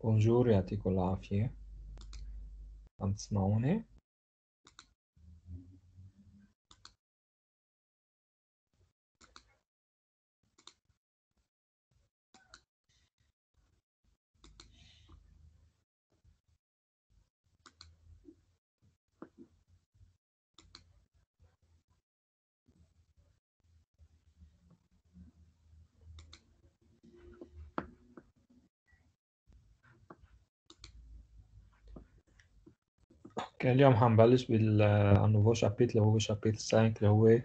Bonjour e articolo afie. Tanzmaune. Aujourd'hui, on va هو شابيت اللي هو chapitre 5 اللي هو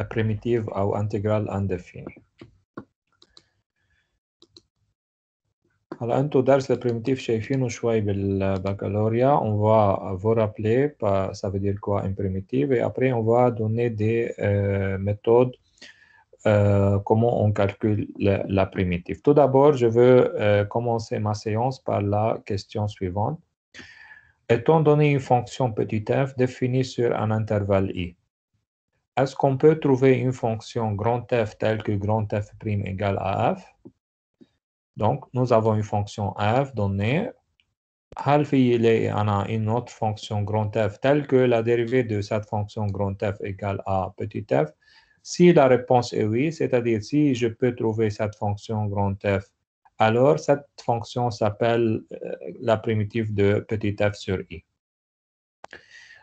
primitive او integral primitif هلا انتو primitive, البريميتيف شايفينه شوي baccalauréat. on va vous rappeler ça veut dire quoi un primitive et après on va donner des méthodes comment on calcule la, primitive. Tout d'abord, je veux commencer ma séance par la question suivante. Étant donné une fonction f définie sur un intervalle i, est-ce qu'on peut trouver une fonction grand F telle que grand F' égale à f? Donc, nous avons une fonction f donnée. Half il est, en a une autre fonction grand F telle que la dérivée de cette fonction grand F égale à f. Si la réponse est oui, c'est-à-dire si je peux trouver cette fonction grand F alors cette fonction s'appelle euh, la primitive de petit f sur i.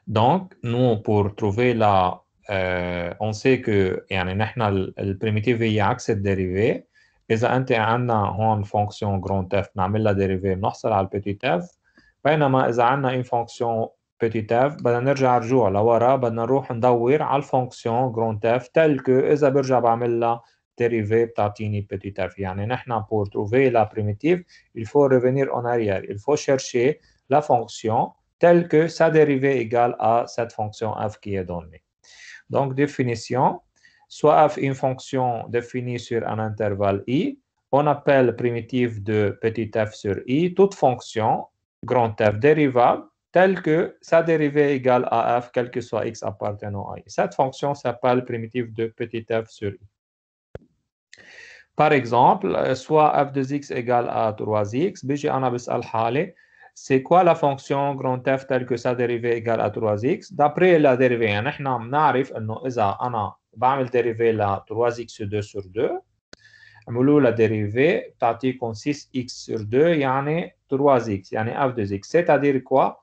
Donc, nous, pour trouver la... Euh, on sait que yani, la primitive i a cette dérivée. Et si on a une fonction grand f, on a la dérivée, on a la petit f. Si on a une fonction petit f, on a une fonction grand f, on a la fonction grand f telle que, si on a la dérivée tatini petit f. Et Nous, pour trouver la primitive, il faut revenir en arrière. Il faut chercher la fonction telle que sa dérivée égale à cette fonction f qui est donnée. Donc, définition, soit f une fonction définie sur un intervalle i, on appelle primitive de petit f sur i toute fonction grand f dérivable telle que sa dérivée égale à f, quel que soit x appartenant à i. Cette fonction s'appelle primitive de petit f sur i. Par exemple, euh, soit f de x égale à 3x, c'est quoi la fonction grand f telle que sa dérivée égale à 3x d'après la dérivée nous savons بنعرف انه اذا انا 3x 2 sur 2 la dérivée tati 6x sur 2 يعني 3x يعني f x c'est à dire quoi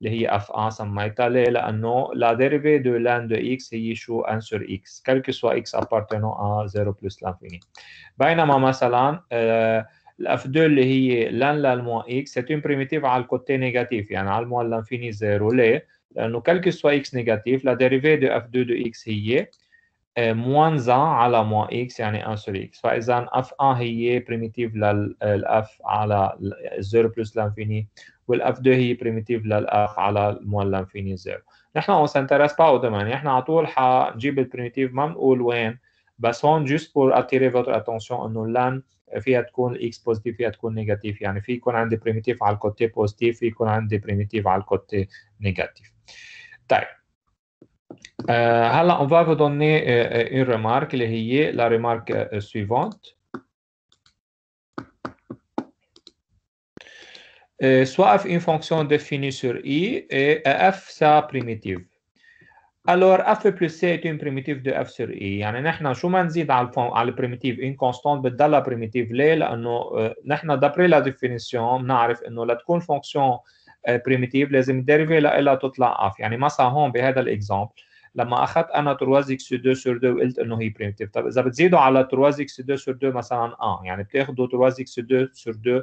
la dérivée de l'un de x est échouée à 1 sur x quel que soit x appartenant à 0 plus l'infini par exemple par exemple l'f2 l'hie de moins x est une primitive sur le côté négatif c'est à dire sur le moins l'infini 0. quel que soit x négatif la dérivée de f2 de x est moins 1 à la moins x et on a 1 sur x ça veut f1 est est primitive à sur 0 plus l'infini والاف 2 هي بريميتيف للاف على المولم فيني زيرو نحن اون سانتريس با او دومين نحن على طول حنجيب البريميتيف ما بنقول وين بس هون جوست بور اتيري فوتر اتونسيون انه لان فيها تكون الاكس بوزيتيف فيها تكون نيجاتيف يعني في يكون عندي بريميتيف على الكوتي بوزيتيف في يكون عندي بريميتيف على الكوتي نيجاتيف طيب آه، هلا اون فا فو دوني اون ريمارك اللي هي لا ريمارك سويفونت Euh, soit f une fonction définie sur i et f sa primitive. Alors f plus c est une primitive de f sur i. Yani, nous avons dans la primitive une constante, mais dans la primitive, euh, d'après la définition, nous avons une fonction euh, primitive, les dérivés là, là, toute la f. Yani, ma sahon, exemple. لما اخذت انا 3x2 sur 2 وقلت انه هي primitive طب اذا بتزيدوا على 3x2 sur 2 مثلا اه يعني بتاخذوا 3x2 sur 2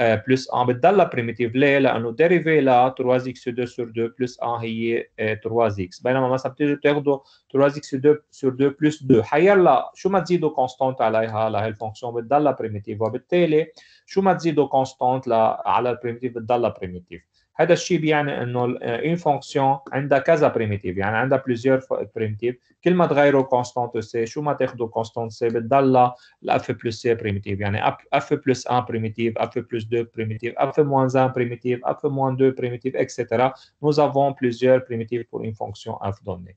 1 plus en la primitive là انه dérivé là 3x2 sur 2 plus 1, هي 3x بينما مثلا بتيجي بتاخذوا 3x2 sur 2 plus 2 حيلا شو ما تزيدوا كونستانت عليها لهي الفونكسيون لا بريميتيف وبالتالي شو ما تزيدوا كونستانت على البريميتيف لا بريميتيف Adachibian, une fonction, primitive, il y a plusieurs primitives, Kilmadrairo constante C, schumann constante C, Bedalla, plus C primitive, il y a, f plus 1 primitive, F plus 2 F moins un primitive, F moins 2 primitive, etc. Nous avons plusieurs primitives pour une fonction F donnée.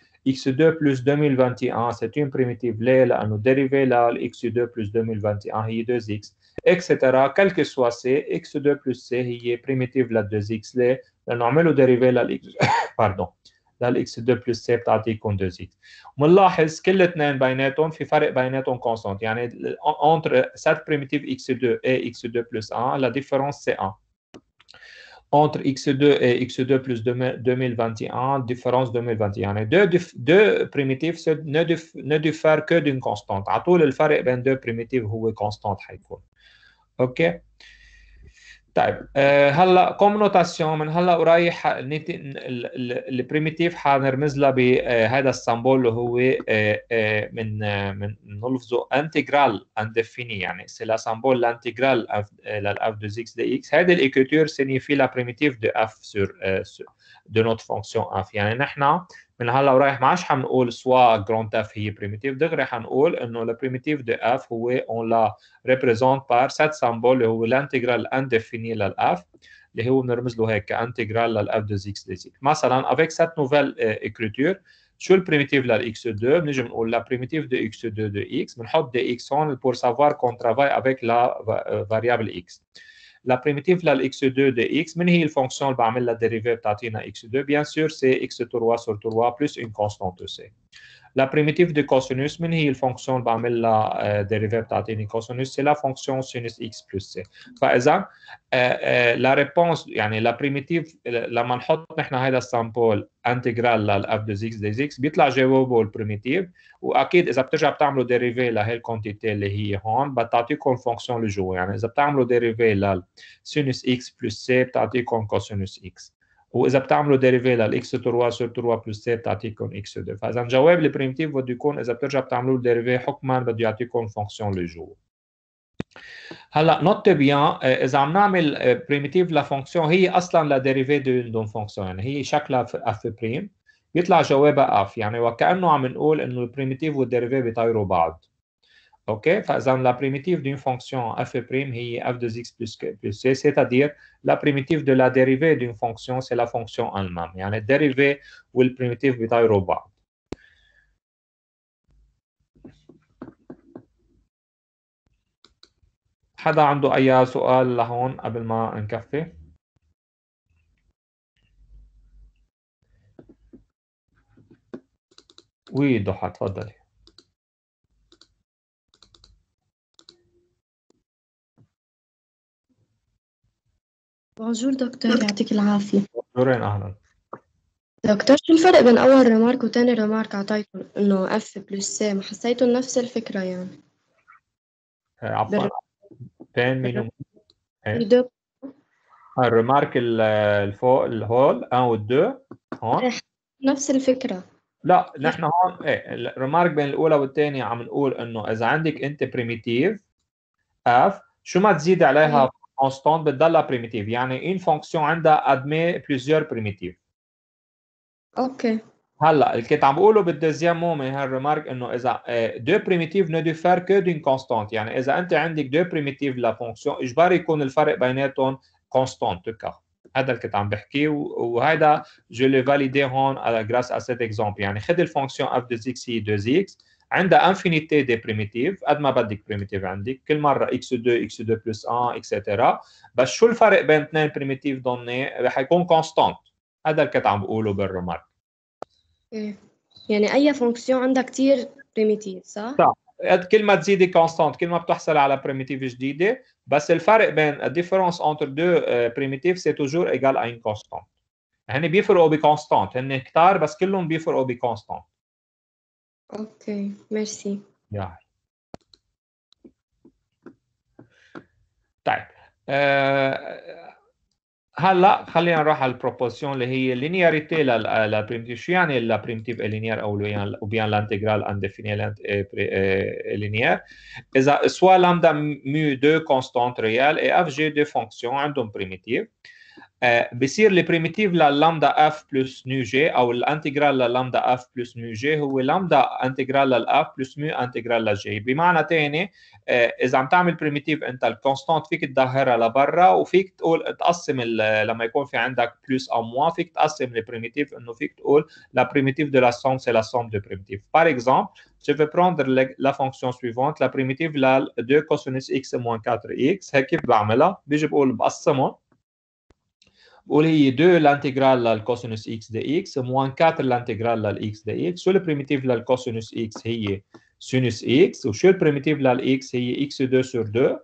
x2 plus 2021, c'est une primitive à nous dérivée là, x2 plus 2021 a 2x, etc. Quel que soit c, x2 plus c y est primitive la 2x normale la dérivée là, pardon la x2 plus c 2x كل اثنين بيناتهم في فرق بيناتهم يعني entre cette primitive x2 et x2 plus 1 la différence c'est 1 entre X2 et X2 plus 2021, différence 2021. deux, primitives primitifs ne, diffèrent que d'une constante. À tout le faire بين deux primitives sont constante ok OK? طيب آه، هلا كومنوتاسيون من هلا ورايح البريميتيف حنرمز لها بهذا آه، السمبول اللي هو آه، من من نلفظه انتجرال اندفيني يعني سي لا سمبول لانتجرال للاف دو زيكس دي اكس هذه الايكوتور سينيفي لا بريميتيف دو اف سور De notre fonction hein, f. Et maintenant, nous avons dit que nous avons soit F est primitive, soit la primitive de F, où on la représente par cet symbole, où l'intégrale indéfinie de F, qui est l'intégrale de F de x de exemple, Avec cette nouvelle euh, écriture, sur la primitive de x2, nous avons la primitive de x2 de x, nous avons des x pour savoir qu'on travaille avec la euh, variable x la primitive de x2 de x, mais il fonctionne par la dérivée de x2, bien sûr, c'est x3 sur 3 plus une constante c. La primitive de euh, cosinus c'est la fonction sinus x plus c. Par exemple, euh, euh, la réponse, la primitive, la on a un sample intégral de f de x de x, bit la primitive, ou à qui, ils déjà le dérivé la quantité fonction le jour, dérivé la sinus x plus c, comme cosinus x. واذا بتعملوا ديريفي للاكس 3 سور 3 بلس 3 بتعطيكم اكس 2 فاذا جواب البريمتيف بده يكون اذا بترجع بتعملوا ديريفي حكما بده يعطيكم فونكسيون اللي هلا نوت بيان آه، اذا عم نعمل بريمتيف آه، لفونكسيون هي اصلا لا ديريفي دون فونكسيون يعني هي شكلها اف آه، بريم بيطلع جوابها اف يعني وكانه عم نقول انه البريمتيف والديريفي بيطيروا بعض OK? La primitive d'une fonction f' est f de x plus c, c'est-à-dire la primitive de la dérivée d'une fonction, c'est la fonction elle-même. Il y a la dérivée ou la primitive de robot. il عنده أي un café? Oui, ما نكفي؟ وي ضحى تفضلي بونجور دكتور يعني. يعطيك العافية بونجورين أهلا دكتور شو الفرق بين أول ريمارك وتاني ريمارك أعطيته إنه اف بلس سي ما حسيته نفس الفكرة يعني آه، عفوا إيه. آه، الريمارك اللي فوق الهول 1 و 2 هون إيه، نفس الفكرة لا نحن هون ايه الريمارك بين الاولى والثانيه عم نقول انه اذا عندك انت بريميتيف اف شو ما تزيد عليها إيه. Constante dans la primitive. Il y une fonction qui admet plusieurs primitives. Ok. le il y euh, deux primitives ne doivent faire que d'une constante. Si a deux primitives de la fonction. Je vais une constante. C'est ce que je Je vais valider euh, grâce à cet exemple. Je fonction f de x et 2x. عندها انفينيتي دي بريميتيف قد ما بدك بريميتيف عندك كل مره اكس 2 اكس 2 بلس 1 اكسترا بس شو الفرق بين اثنين بريميتيف دوني رح يكون كونستانت هذا اللي كنت عم بقوله بالرمارك إيه. يعني اي فونكسيون عندها كثير بريميتيف صح؟ صح كل ما تزيدي كونستانت كل ما بتحصل على بريميتيف جديده بس الفرق بين الديفرنس انتر دو بريميتيف سي توجور ايجال ان كونستانت هن بيفرقوا بكونستانت هن كتار بس كلهم بيفرقوا بكونستانت Ok, merci. Oui. Tiens, alors, la proposition de la linéarité de la primitive? la primitive est linéaire ou bien l'intégrale indéfinie est linéaire? Soit lambda mu deux constantes réelles et fg de fonctions indom primitives. Euh, les primitives de lambda f plus nu g, ou l'intégrale de lambda f plus nu g, ou lambda intégrale à f plus nu intégrale à g. Si on a dit que les primitives sont constantes, et que les primitives sont constantes, et que les primitives plus ou moins, et que les primitives sont plus ou moins, et que les primitives sont plus ou moins, les primitives de la somme c'est la somme de primitives. Par exemple, je vais prendre la fonction suivante la primitive de cos x moins 4x, et que je vais prendre la somme au e lieu de l'intégrale de cosinus x dx, moins 4 l'intégrale de x dx, sur le primitif de cosinus x, c'est e sinus x, ou e sur le primitif de x, c'est x2 sur 2.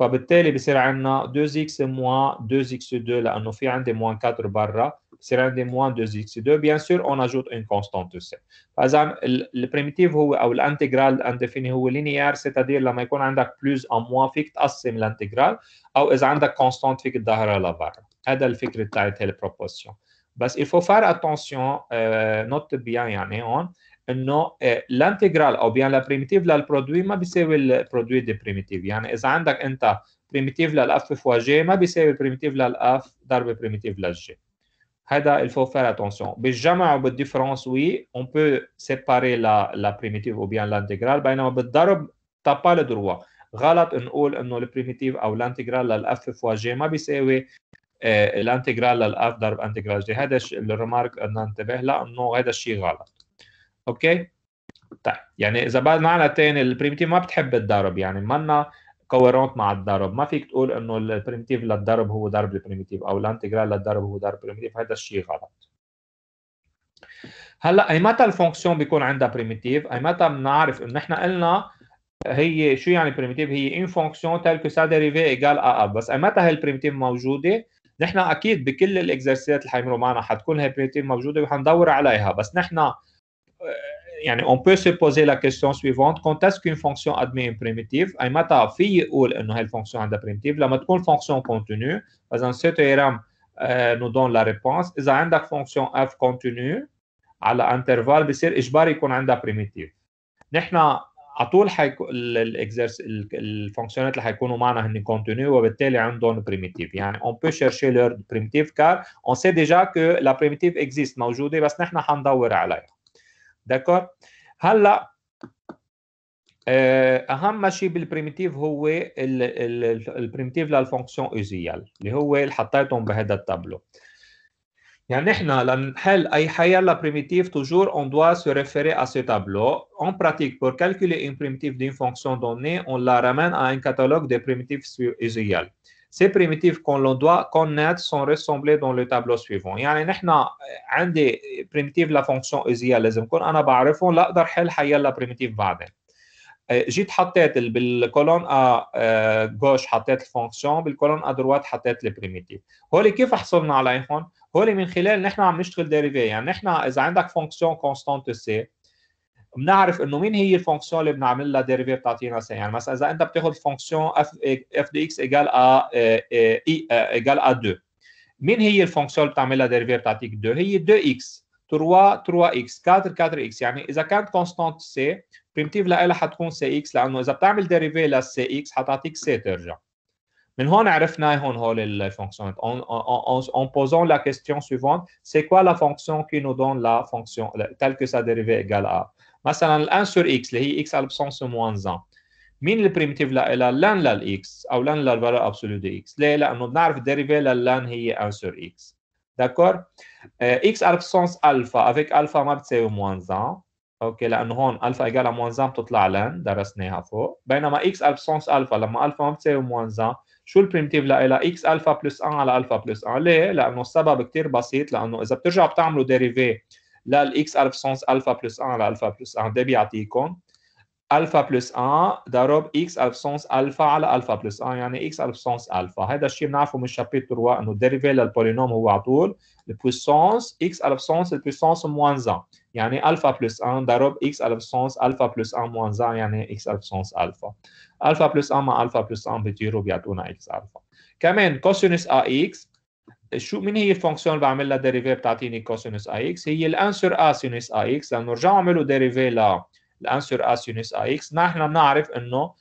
donc que il y a 2x moins 2x2, là, on a un moins 4 barres, c'est un moins 2x2. Bien sûr, on ajoute une constante aussi. Par exemple, le primitif ou l'intégrale indéfinie ou linéaire, c'est-à-dire, la on a plus ou moins fixe, assim l'intégrale, ou est-ce une constante fixe d'ahra la barre. هذا الفكر تاعت البروبوزيشن بس il faut faire attention note bien يعني هون انه الانتجرال او بيان لا بريميتيف للبرودوي ما بيساوي البرودوي دي بريميتيف يعني اذا عندك انت بريميتيف للاف فوا جي ما بيساوي بريميتيف للاف ضرب بريميتيف للجي هذا il faut faire attention بالجمع وبالديفرنس وي on peut séparer la la primitive ou bien l'intégrale بينما بالضرب t'as pas le droit غلط نقول انه البريميتيف او الانتجرال للاف فوا جي ما بيساوي آه، الانتجرال للاف ضرب انتجرال جي هذا الريمارك بدنا ننتبه له انه هذا الشيء غلط اوكي طيب يعني اذا معنى ثاني البريمتيف ما بتحب الضرب يعني منا كورونت مع الضرب ما فيك تقول انه البريمتيف للضرب هو ضرب البريمتيف او الانتجرال للضرب هو ضرب البريمتيف هذا الشيء غلط هلا اي متى الفونكسيون بيكون عندها بريمتيف اي متى بنعرف انه نحن قلنا هي شو يعني بريمتيف هي ان فونكسيون تال كو سا ديريفي ايجال ا اب بس اي متى هي البريمتيف موجوده نحن اكيد بكل الاكزرسيات اللي حيمروا معنا حتكون هاي بروتين موجوده وحندور عليها بس نحن آه، يعني اون بو سي بوزي لا كيستيون سويفونت كونت اسك اون فونكسيون ادمي ان بريميتيف اي متى في يقول انه هاي الفونكسيون عندها بريميتيف لما تكون فونكسيون كونتينو اذا سي تيرام نو دون لا ريبونس اذا عندك فونكسيون اف كونتينو على انترفال بصير اجباري يكون عندها بريميتيف نحن على طول حيكون الفانكشنات اللي حيكونوا معنا هن كونتينيو وبالتالي عندهم بريميتيف يعني اون بو شيرشي لور بريميتيف كار اون سي ديجا كو لا بريميتيف اكزيست موجوده بس نحن حندور عليها داكور هلا آه، اهم شيء بالبريميتيف هو البريميتيف للفونكسيون اوزيال اللي هو اللي حطيتهم بهذا التابلو يعني نحن لنحل أي la primitive toujours on doit se référer à ce tableau. En pratique, pour calculer une primitive d'une fonction donnée, on la ramène à un catalogue de primitives usuelles. Ces primitives qu'on doit connaître sont ressemblées dans le tableau suivant. Il un des primitives de la fonction usuelle لازم أكون أنا بعرفهم لأقدر حل la primitive colonne à حطيت la ا جوش حطيت الفونكسيون بالكولون ا دروات حطيت البريميتيف هول كيف le primitive. هو اللي من خلال نحن عم نشتغل ديريفي يعني نحن اذا عندك فونكسيون كونستانت سي بنعرف انه مين هي الفونكسيون اللي بنعمل لها ديريفي بتعطينا سي يعني مثلا اذا انت بتاخذ فونكسيون اف اف دي اكس ايجال ا اي ايجال ا 2 مين هي الفونكسيون اللي بتعمل لها ديريفي بتعطيك 2 هي 2 اكس 3 3 اكس 4 4 اكس يعني اذا كانت كونستانت سي بريمتيف لها حتكون سي اكس لانه اذا بتعمل ديريفي للسي اكس حتعطيك سي ترجع Mais on a défini les fonctions. En, en, posant la question suivante, c'est quoi la fonction qui nous donne la fonction telle que sa dérivée est égale à a Par exemple, 1 sur x, c'est x à l'absence moins 1. Min le primitif là, a de x, ou l'un de la valeur absolue de x. nous elle a la dérivée de l'un, il est 1 sur x. D'accord euh, X à l'absence alpha, avec alpha, c'est au moins 1. OK, là, on alpha égale à moins 1, tout la l'un, d'arrêt, ce n'est pas x à l'absence alpha, avec alpha, c'est au moins 1. شو البريمتيف لها اكس الفا بلس 1 على الفا بلس 1 ليه؟ لانه السبب كثير بسيط لانه اذا بترجعوا بتعملوا ديريفي للاكس الف سونس الفا بلس 1 على الفا بلس 1 ده بيعطيكم الفا بلس 1 ضرب اكس الف سونس الفا على الفا بلس 1 يعني اكس الف سونس الفا هذا الشيء بنعرفه من الشابتر 1 انه الديريفي للبولينوم هو على طول la puissance x à l'absence, puissance, puissance moins 1. a alpha plus 1 x à l'absence, alpha plus 1 moins 1 il y a x à l'absence alpha alpha plus 1 moins alpha plus 1 a un x alpha même, cosinus ax شو من هي الفونكسيون اللي بعمل لها ديريفي بتعطيني كوسينوس ax هي الانسر a sinus ax لانه la dérivée de ل الانسر a سينوس ax نحن بنعرف انه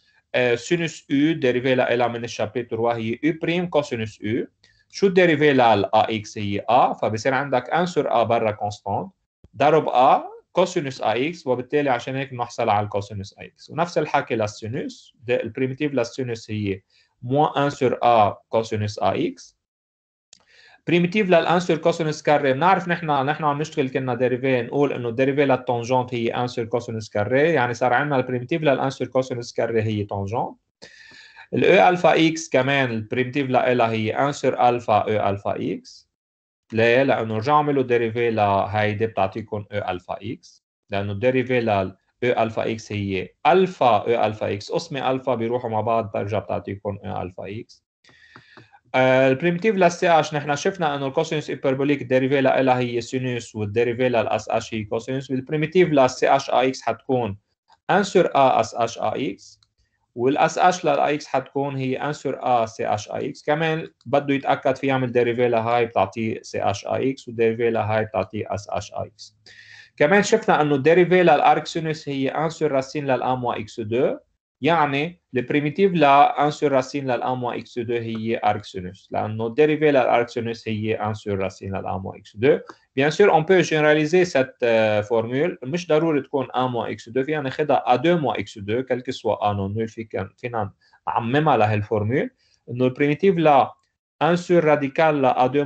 sinus u ديريفي لها من الشابتر u بريم u شو الديريفي A X هي a فبصير عندك أنسر a برا كونستانت ضرب a كوسينوس A X وبالتالي عشان هيك بنحصل على الكوسينوس A X ونفس الحكي للسينوس البريمتيف للسينوس هي موان أنسر a كوسينوس A X بريمتيف للانسر كوسينوس كاري بنعرف نحن نحن عم نشتغل كنا ديريفي نقول انه ديريفي للتونجونت هي انسر كوسينوس كاري يعني صار عندنا البريمتيف للانسر كوسينوس كاري هي تونجونت الاو الفا اكس كمان البريمتيف لها هي انشر الفا او الفا اكس ليه؟ لانه رجعوا عملوا ديريفي لهيدي بتعطيكم او الفا اكس لانه الديريفي لل او الفا اكس هي الفا او الفا اكس قسمه الفا بيروحوا مع بعض برجع بتعطيكم او الفا اكس البريمتيف للسي اش نحن شفنا انه الكوسينوس هيبربوليك الديريفي لها هي سينوس والديريفي للاس اش هي كوسينوس والبريمتيف للسي اش اي اكس حتكون انسر ا اس اش اي اكس والاس اش للاي اكس حتكون هي انسر ا سي اش اي اكس كمان بده يتاكد في يعمل ديريفي لهاي بتعطي سي اش اي اكس والديريفي لهاي بتعطي اس اش اي اكس كمان شفنا انه الديريفي للاركسينس هي انسر راسين للام واكس 2 Yannick, le primitive là, 1 sur racine là, 1 moins x2, il est arxyneus. La dérivée là, est 1 sur racine 1 moins x2. Bien sûr, on peut généraliser cette euh, formule. Je vais faire un moins x2, moins x2, quel que soit A, non, non, non, même à la formule non, primitive la non, 1 sur radical 2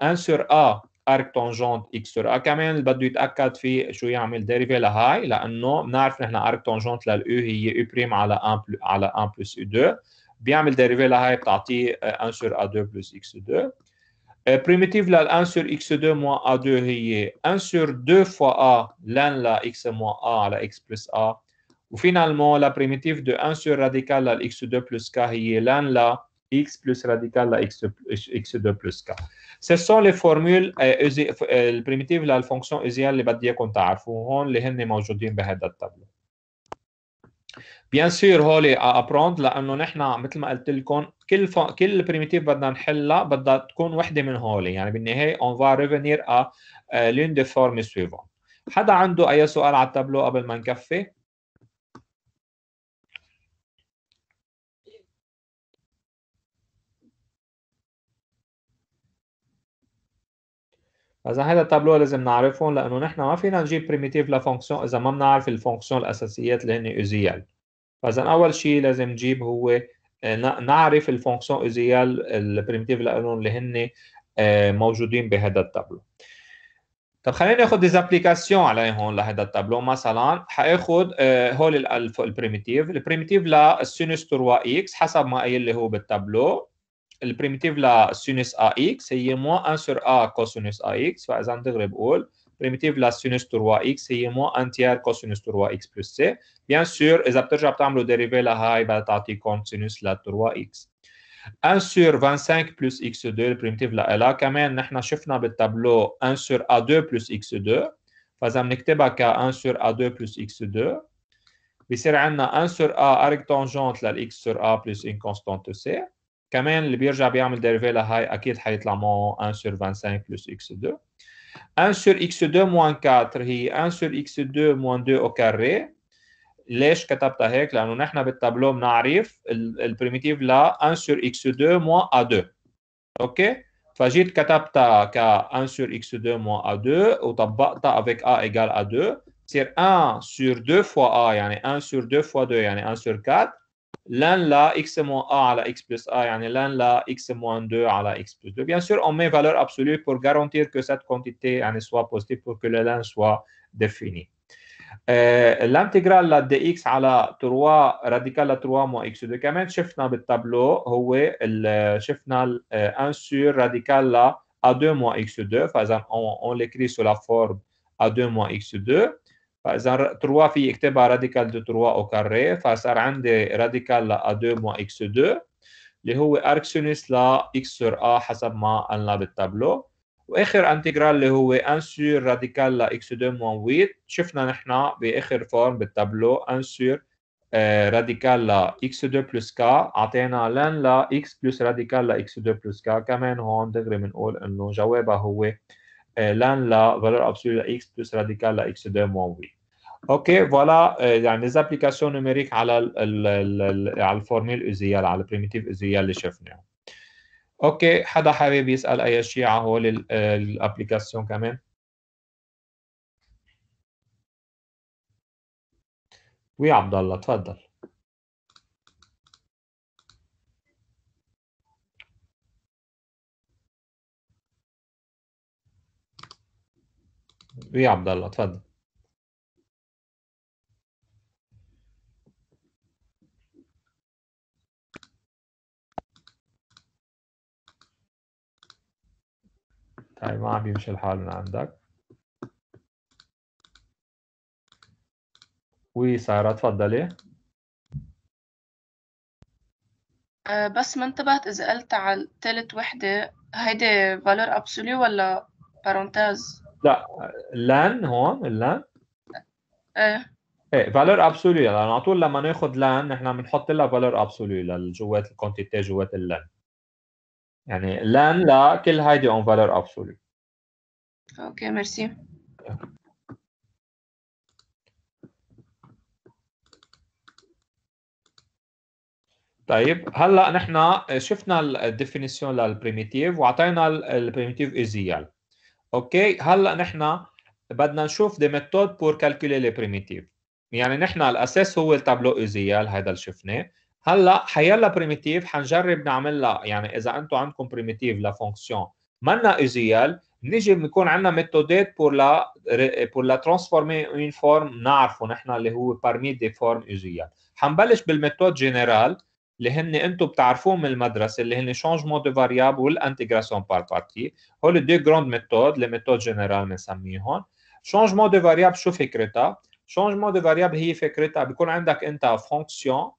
1 sur A ارك tangente x sur A. كمان اللي بده يتاكد في شو يعمل ديريفي لهاي لانه بنعرف نحن ارك تونجونت للاو هي او بريم على 1 على 1 بلس u 2 بيعمل ديريفي لهاي بتعطيه 1 sur a 2 بلس x 2 بريميتيف لل 1 sur x 2 moins a 2 هي 1 sur 2 فوا la x لا x à la على x بلس Ou Finalement, la primitive de 1 sur radical لل x 2 بلس k هي لن لا x plus radical de x, x2 plus k. Ce sont les formules البريميتيف للفونكسيون ايزيان اللي بدي اياكم تعرفوا هون اللي هن موجودين بهذا التابلو. بيان سور هولي ابروند لانه نحن مثل ما قلت لكم كل ف... كل بريميتيف بدنا نحلها بدها تكون وحده من هولي يعني بالنهايه اون فا ريفينير ا لين دي فورم سويفون. حدا عنده اي سؤال على التابلو قبل ما نكفي؟ اذا هذا التابلو لازم نعرفهم لانه نحن ما فينا نجيب بريميتيف لفونكسيون اذا ما بنعرف الفونكسيون الاساسيات اللي هن اوزيال فاذا اول شيء لازم نجيب هو آه، نعرف الفونكسيون اوزيال البريميتيف لهم اللي هن آه، موجودين بهذا التابلو طب خلينا ناخذ ديز ابليكاسيون عليهم لهذا التابلو مثلا حاخذ آه، هول البريميتيف البريميتيف للسينوس 3 اكس حسب ما قايل اللي هو بالتابلو le primitif la sinus ax est moins 1 sur a cosinus ax فاذا degré primitif primitive la sinus 3x est moins 1 tiers cosinus 3x plus c bien sûr اذا بترجع le dérivé la بدها تعطيكم sinus la 3x 1 sur 25 plus x2 la même nous avons نحن le tableau 1 sur a2 plus x2 فاذا بنكتبها ك 1 sur a2 plus x2 بيصير عندنا 1 sur a arc tangente X sur a plus une constante c le bien j'ai bien dérivé la haï à qui il a été la 1 sur 25 plus x2. 1 sur x2 moins 4, il 1 sur x2 moins 2 au carré. Les cataptahek, là, nous avons le tableau, nous arrivons, le primitif, là, 1 sur x2 moins a2. OK Fajit cataptaka 1 sur x2 moins a2, ou tableau avec a égal à 2 cest à 1 sur 2 fois a, il y en 1 sur 2 fois 2, il y en 1 sur 4 l'un là, x moins a à la x plus a, l'un là, x moins 2 à la x plus 2. Bien sûr, on met valeur absolue pour garantir que cette quantité soit positive pour que le soit défini. Euh, l'intégrale de x à la 3 radical à 3 moins x2 كمان tableau, le هو شفنا 1 sur radical à 2 moins x2 on, on l'écrit sous la forme à 2 moins x2 فإذا تروا في اكتبها راديكال دو تروا أو كاري فصار عندي راديكال لأ دو موا إكس دو اللي هو اركسونس لا إكس سور أ حسب ما قلنا بالتابلو وآخر انتجرال اللي هو أن سور راديكال لا إكس دو موا ويت شفنا نحن بآخر فورم بالتابلو أن سور راديكال آه، لا إكس دو بلس كا أعطينا لان لا إكس بلس راديكال لا إكس دو بلس كا كمان هون دغري بنقول إنه جوابها هو لان لا فالور absolue de x راديكال radical x2 moins في اوكي فوالا يعني زابليكاسيون نيميريك numériques على ال ال على الفورميل ازيال على البريميتيف ازيال اللي شفناه اوكي حدا حابب يسال اي شيء على هول الابليكاسيون كمان وي عبد الله تفضل يا عبد الله اتفضل طيب ما بيمشي الحال من عندك وسارة تفضلي بس ما انتبهت إذا قلت على ثالث وحدة هيدي فالور أبسولي ولا بارونتاز لا لان هون اللان ايه ايه فالور ابسولي يعني لانه على طول لما ناخذ لان نحن بنحط لها فالور ابسولي لجوات الكونتيتي جوات اللان يعني لان لكل هيدي اون فالور ابسولي اوكي ميرسي طيب هلا نحن شفنا الديفينيسيون للبريميتيف واعطينا البريميتيف ازيال اوكي هلا نحن بدنا نشوف دي ميثود بور كالكولي لي بريميتيف يعني نحن الاساس هو التابلو ايزيال هذا اللي شفناه هلا حيلا بريميتيف حنجرب نعمل لها يعني اذا انتم عندكم بريميتيف لفونكسيون منا ايزيال نيجي بنكون عندنا ميثودات بور لا بور لا ترانسفورمي اون فورم نعرفه نحن اللي هو بارمي دي فورم ايزيال حنبلش بالميثود جنرال اللي هن انتم بتعرفوهم من المدرسه اللي هن شونجمون دو فاريابل والانتجراسيون بار بارتي هول دو جراند ميثود لي ميثود جينيرال بنسميهم شونجمون دو فاريابل شو فكرتها شونجمون دو فاريابل هي فكرتها بيكون عندك انت فونكسيون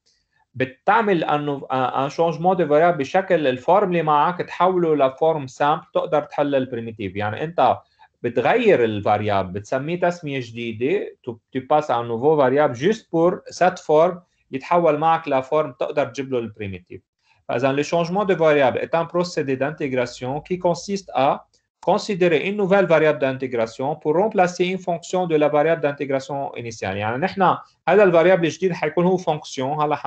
بتعمل انه ان شونجمون دو فاريابل بشكل الفورم اللي معك تحوله لفورم سامبل تقدر تحل البريميتيف يعني انت بتغير الفاريابل بتسميه تسميه جديده تو باس ان نوفو فاريابل جوست بور سات فورم يتحول معك لفورم تقدر تجيب le primitive. فاذا le changement de variable est un procédé d'intégration qui consiste à considérer une nouvelle variable d'intégration pour remplacer une fonction de la variable d'intégration initiale يعني نحن هذا الفاريابل حيكون هو une هلا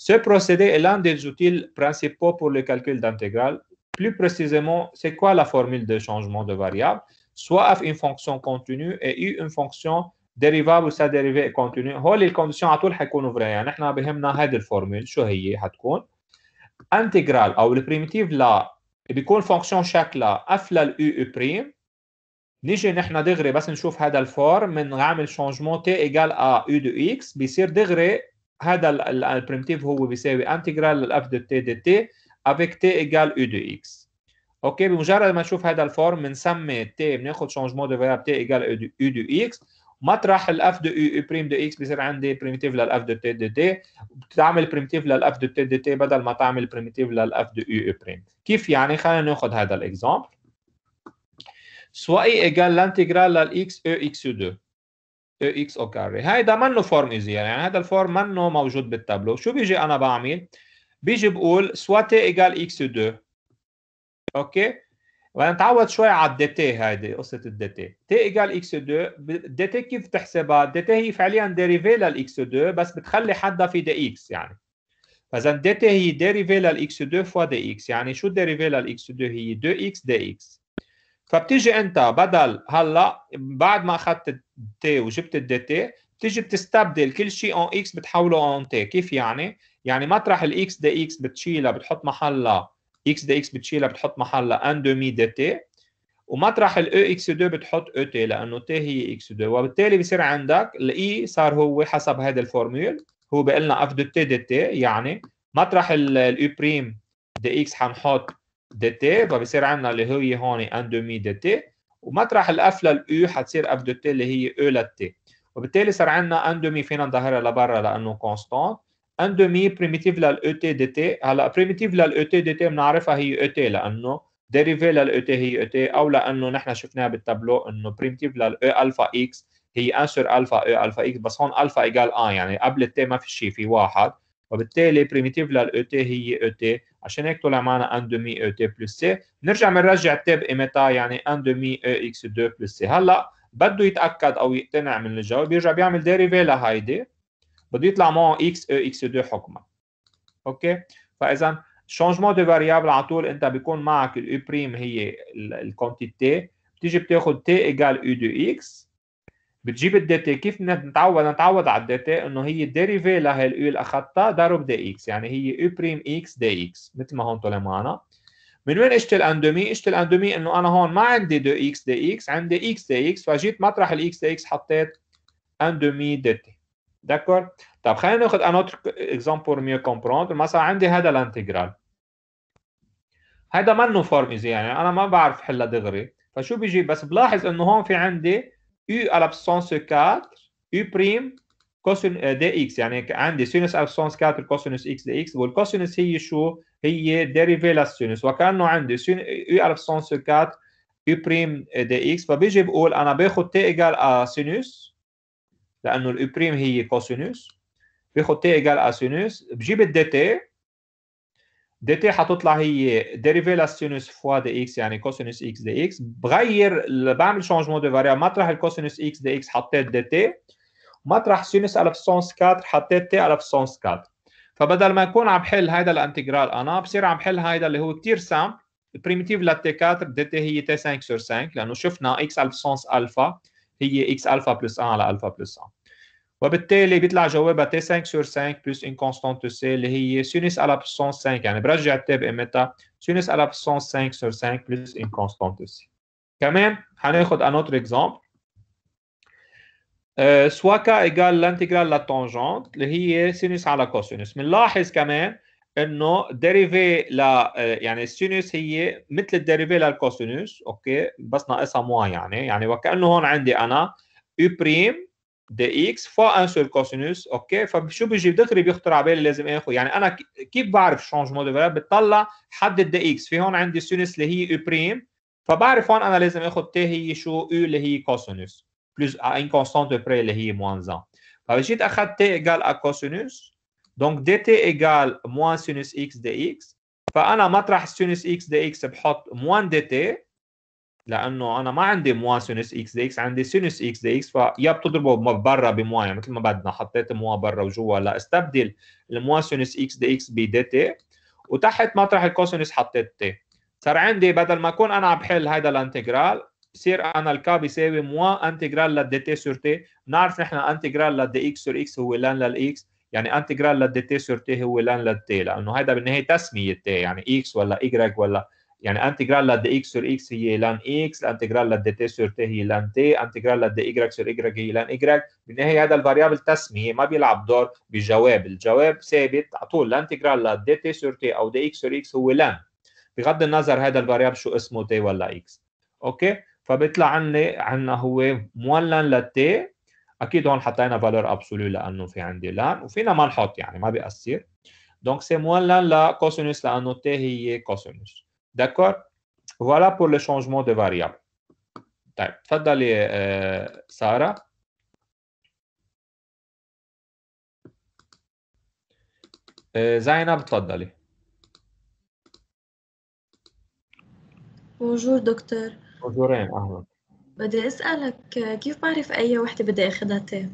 Ce procédé est l'un des outils principaux pour le calcul d'intégrale. Plus précisément, c'est quoi la formule de changement de variable? Soit f une fonction continue et u une fonction ديريفاب وسا ديريفي كونتينيو هول الكونديسيون على طول حيكونوا فري يعني احنا بهمنا هيدي الفورمول شو هي حتكون انتجرال او البريمتيف لا بيكون فونكسيون شكلها اف للاي او بريم نيجي نحن دغري بس نشوف هذا الفورم عامل شونجمون تي ايجال ا او دو اكس بيصير دغري هذا البريمتيف هو بيساوي انتجرال للاف دو تي دي تي افيك تي ايجال او دو اكس اوكي بمجرد ما نشوف هذا الفورم بنسمي تي بناخذ شونجمون دو فيرب تي ايجال او دو اكس مطرح الاف دو يو بريم دو اكس بيصير عندي بريمتيف للاف دو تي دو تي بتعمل بريمتيف للاف دو تي دو تي بدل ما تعمل بريمتيف للاف دو يو بريم كيف يعني خلينا ناخذ هذا الاكزامبل سوا اي ايجال لانتجرال للاكس او اكس 2 او اكس او كاري هيدا منه فورم ايزي يعني هذا الفورم منه موجود بالتابلو شو بيجي انا بعمل بيجي بقول سوا تي ايجال اكس 2 اوكي ونتعود شوي على الديتي هذه قصه الديتي تي ايجال اكس 2 الديتي كيف تحسبها الديتي هي فعليا ديريفي للاكس 2 بس بتخلي حدها في دي اكس يعني فاذا تي هي ديريفي للاكس 2 فوا دي اكس يعني شو ديريفي للاكس 2 هي 2 اكس دي اكس فبتيجي انت بدل هلا بعد ما اخذت تي وجبت الديتي بتيجي بتستبدل كل شيء اون اكس بتحوله اون تي كيف يعني يعني مطرح الاكس دي اكس بتشيلها بتحط محلها اكس دي اكس بتشيلها بتحط محلها ان دومي دي تي ومطرح الاو اكس 2 بتحط او e تي لانه تي هي اكس 2 وبالتالي بصير عندك الاي e صار هو حسب هذا الفورمول هو بقول لنا اف دو تي دي تي يعني مطرح الاو بريم دي اكس حنحط دي تي فبصير عندنا اللي هي هون ان دومي دي تي ومطرح الاف للاو e حتصير اف دو تي اللي هي او للتي وبالتالي صار عندنا ان دومي فينا نظهرها لبرا لانه كونستانت ان دومي بريميتيف للاو تي دي تي هلا بريميتيف للاي تي دي تي بنعرفها هي او e تي لانه ديريفي للاي تي هي او e تي او لانه نحن شفناها بالتابلو انه بريميتيف للاي الفا اكس هي انسر الفا او الفا اكس بس هون الفا ايجال ان يعني قبل التي ما في شيء في واحد وبالتالي بريميتيف للاي تي هي او e تي عشان هيك طلع معنا ان دومي او تي بلس سي بنرجع بنرجع التي بقيمتها يعني ان دومي او اكس 2 بلس سي هلا بده يتاكد او يقتنع من الجواب بيرجع بيعمل ديريفي لهيدي بده يطلع معه x e, x اكس e, 2 حكما اوكي فاذا شونجمون دو فاريابل على طول انت بيكون معك الاو بريم e هي الكونتيتي بتيجي بتاخذ تي ايجال او دو اكس بتجيب الدي كيف نتعود نتعود على الدي انه هي ديريفي لهي الاو اللي اخذتها ضرب دي اكس يعني هي او بريم اكس دي اكس مثل ما هون طلع معنا من وين اجت الاندومي؟ اجت الاندومي انه انا هون ما عندي دو اكس دي اكس عندي اكس دي اكس فجيت مطرح الاكس دي اكس حطيت اندومي دي داكور طب خلينا ناخذ ان اوتر اكزامبل بور ميو كومبروند مثلا عندي هذا الانتجرال هذا منه فورم ايزي يعني انا ما بعرف حلها دغري فشو بيجي بس بلاحظ انه هون في عندي يو على بسونس 4 يو بريم كوسين دي اكس يعني عندي سينوس ابسونس 4 كوسينوس اكس دي اكس والكوسينوس هي شو؟ هي ديريفي للسينوس وكانه عندي سين يو على بسونس 4 يو بريم دي اكس فبيجي بقول انا باخذ تي ايجال سينوس لانه بريم هي كوسينوس باخذ تي ايجال اسينوس بجيب الدي تي دي تي حتطلع هي ديريفي للسينوس فوا دي اكس يعني كوسينوس اكس دي اكس بغير بعمل شونجمون دو فاريا مطرح الكوسينوس اكس دي اكس حطيت دي تي مطرح سينوس الف سونس 4 حطيت تي الف سونس 4 فبدل ما يكون عم بحل هيدا الانتجرال انا بصير عم بحل هيدا اللي هو كثير سام البريميتيف للتي 4 دي تي هي تي 5 سور 5 لانه شفنا اكس الف سونس الفا هي اكس الفا بلس 1 على الفا بلس 1 وبالتالي بيطلع جوابها تي 5 سور 5 بلس ان كونستانت سي اللي هي سينوس على بسون 5 يعني برجع التاب امتى سينوس على بسون 5 سور 5 بلس ان كونستانت سي كمان حناخد انوتر اكزامبل كا ايجال لانتجرال للتانجنت اللي هي سينوس على كوسينوس بنلاحظ كمان انه ديريفي ل آه، يعني السينوس هي مثل الديريفي للكوسينوس اوكي بس ناقصها موا يعني يعني وكانه هون عندي انا او بريم دي اكس فوا ان سور كوسينوس اوكي فشو بيجي دغري بيخطر على بالي لازم اخذ يعني انا كيف بعرف شونجمون دو فالور بتطلع حد الدي اكس في هون عندي سينوس اللي هي او بريم فبعرف هون انا لازم اخذ تي هي شو او اللي هي كوسينوس بلس ان كونستانت بري اللي هي موان زان فاجيت اخذت تي ايجال ا كوسينوس دونك دي تي ايجال موان سينوس اكس دي اكس فانا مطرح سينوس اكس دي اكس بحط موان دي تي لانه انا ما عندي موان سينوس اكس دي اكس عندي سينوس اكس دي اكس فيا بتضربه برا بموان يعني مثل ما بدنا حطيت موان برا وجوا لاستبدل الموان سينوس اكس دي اكس بدي تي وتحت مطرح الكوسينوس حطيت تي صار عندي بدل ما اكون انا عم بحل هيدا الانتجرال بصير انا الكا بيساوي موان انتجرال للدي تي سور تي بنعرف نحن انتجرال للدي اكس سور اكس هو لان للاكس يعني انتجرال للدي سور تي هو لان للتي لانه هذا بالنهايه تسميه تي يعني اكس ولا ايجريك ولا يعني انتجرال لد اكس سور اكس هي لان اكس انتجرال لد تي سور تي هي لان تي انتجرال لد ايجريك سور ايجريك هي لان ايجريك بالنهايه هذا الفاريابل تسميه ما بيلعب دور بالجواب الجواب ثابت على طول الانتجرال لد تي سور تي او دي اكس سور اكس هو لان بغض النظر هذا الفاريابل شو اسمه تي ولا اكس اوكي فبيطلع عندي عندنا هو مولن للتي اكيد هون حطينا فالور ابسولو لانه في عندي لان وفينا ما نحط يعني ما بيأثر دونك سي موان لا لكوسينوس لانه تي هي كوسينوس داكور فوالا بور لو شونجمون دو فاريابل طيب تفضلي آه، ساره آه، زينب تفضلي بونجور دكتور بونجورين اهلا بدي أسألك كيف بعرف أي وحدة بدي أخذها تاب؟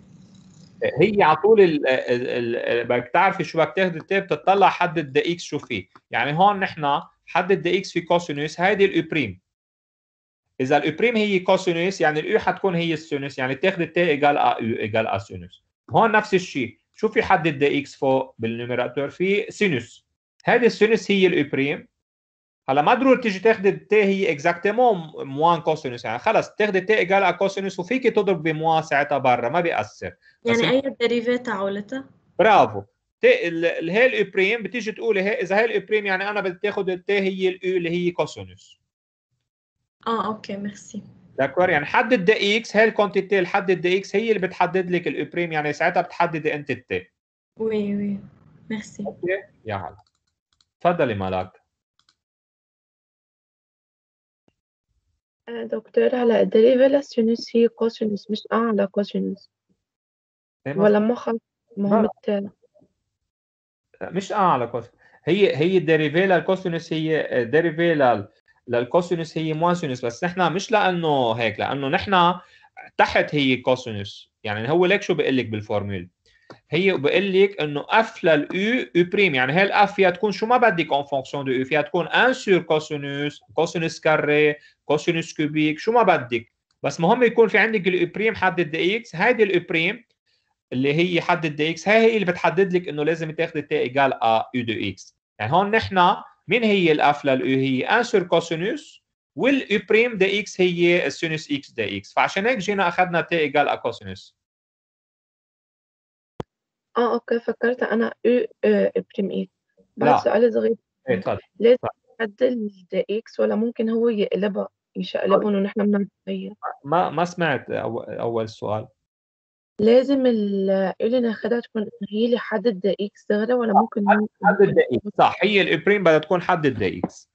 هي على طول بدك تعرفي شو بدك تاخذي التاب تطلع حد الدي اكس شو فيه، يعني هون نحن حد الدي اكس في كوسينوس هيدي الابريم اذا الابريم هي كوسينوس يعني الاو حتكون هي السينوس يعني تاخذي التي ايجال ا او ايجال ا سينوس هون نفس الشيء شو في حد الدي اكس فوق بالنيوميراتور في سينوس هذه السينوس هي الابريم هلا ما ضروري تيجي تاخذ التي هي اكزاكتومون موان كوسينوس يعني خلص تاخذ التي ايجال على كوسينوس وفيك تضرب بموان ساعتها برا ما بيأثر يعني اي الدريفيه عولتها برافو هي الاو بريم بتيجي تقولي هي اذا هي الاو بريم يعني انا بدي تاخذ التي هي الاو اللي هي كوسينوس اه اوكي ميرسي داكور يعني حدد دي اكس هي الكونتيتي اللي حدد دي اكس هي اللي بتحدد لك الاو بريم يعني ساعتها بتحددي انت التي وي وي ميرسي اوكي يا هلا تفضلي ملاك دكتور على قد ايه سينوس هي كوسينوس مش اه على كوسينوس ولا قصدي؟ ما خلص لا مش اه على كوسينوس هي هي الديريفيه الكوسينوس هي الديريفيه آه، للكوسينوس هي سينوس بس نحن مش لانه هيك لانه نحن تحت هي كوسينوس يعني هو ليك شو بيقول لك بالفورمولا هي بقول لك انه اف للاو او بريم يعني هي الاف فيها تكون شو ما بدك اون فونكسيون دو او فيها تكون ان سور كوسينوس كوسينوس كاري كوسينوس كوبيك شو ما بدك بس مهم يكون في عندك الاو بريم حدد دي اكس هيدي الاو بريم اللي هي حدد دي اكس هي هي اللي بتحدد لك انه لازم تاخذي تي ايجال ا او دو اكس يعني هون نحن مين هي الاف للاو هي ان سور كوسينوس والاو بريم دي اكس هي السينوس اكس دي اكس فعشان هيك جينا اخذنا تي ايجال ا كوسينوس اه اوكي فكرت انا او آه، بريم اي بعد لا نعم. سؤال صغير اي اتفضل لازم يعدل اكس ولا ممكن هو يقلبها يشقلبهم ونحن بنعمل ما ما سمعت اول سؤال لازم اللي ناخذها تكون هي اللي حدد ذا اكس دغري ولا ممكن حدد ذا اكس صح هي الابريم بدها تكون حدد ذا اكس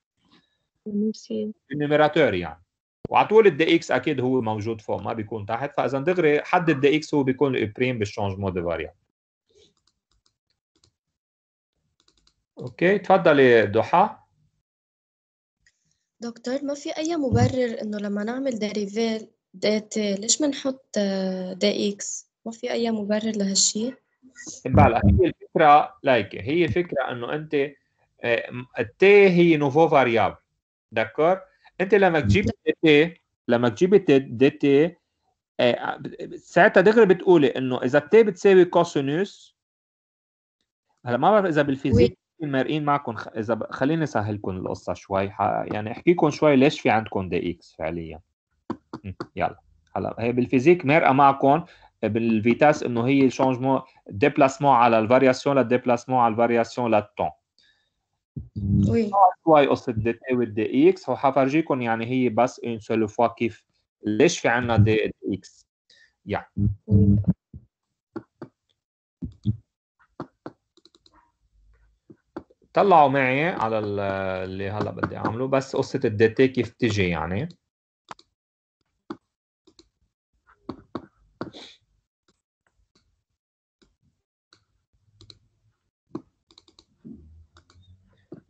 النيميراتور يعني وعلى طول الدي اكس اكيد هو موجود فوق ما بيكون تحت فاذا دغري حدد الدي اكس هو بيكون الابريم بالشونج دي فاريانت اوكي تفضلي ضحى دكتور ما في اي مبرر انه لما نعمل ديريفال دات ليش بنحط دي آه، اكس ما في اي مبرر لهالشيء بلا هي الفكره لايك هي فكره انه انت التي آه، هي نوفو فاريابل دكور انت لما تجيب تي لما تجيب دي تي آه، ساعتها دغري بتقولي انه اذا تي بتساوي كوسينوس هلا ما بعرف اذا بالفيزيك مارقين معكم خ... اذا ب... خليني اسهلكم القصه شوي ح... يعني احكيكم شوي ليش في عندكم دي اكس فعليا يلا هلا هي بالفيزيك مارقه معكم بالفيتاس انه هي الشونجمون ديبلاسمون على الفارياسيون للديبلاسمون على الفارياسيون للتون وي شوي قصه دي تي والدي اكس وحفرجيكم يعني هي بس اون سول فوا كيف ليش في عندنا دي اكس يعني طلعوا معي على اللي هلا بدي اعمله بس قصه الداتا كيف تجي يعني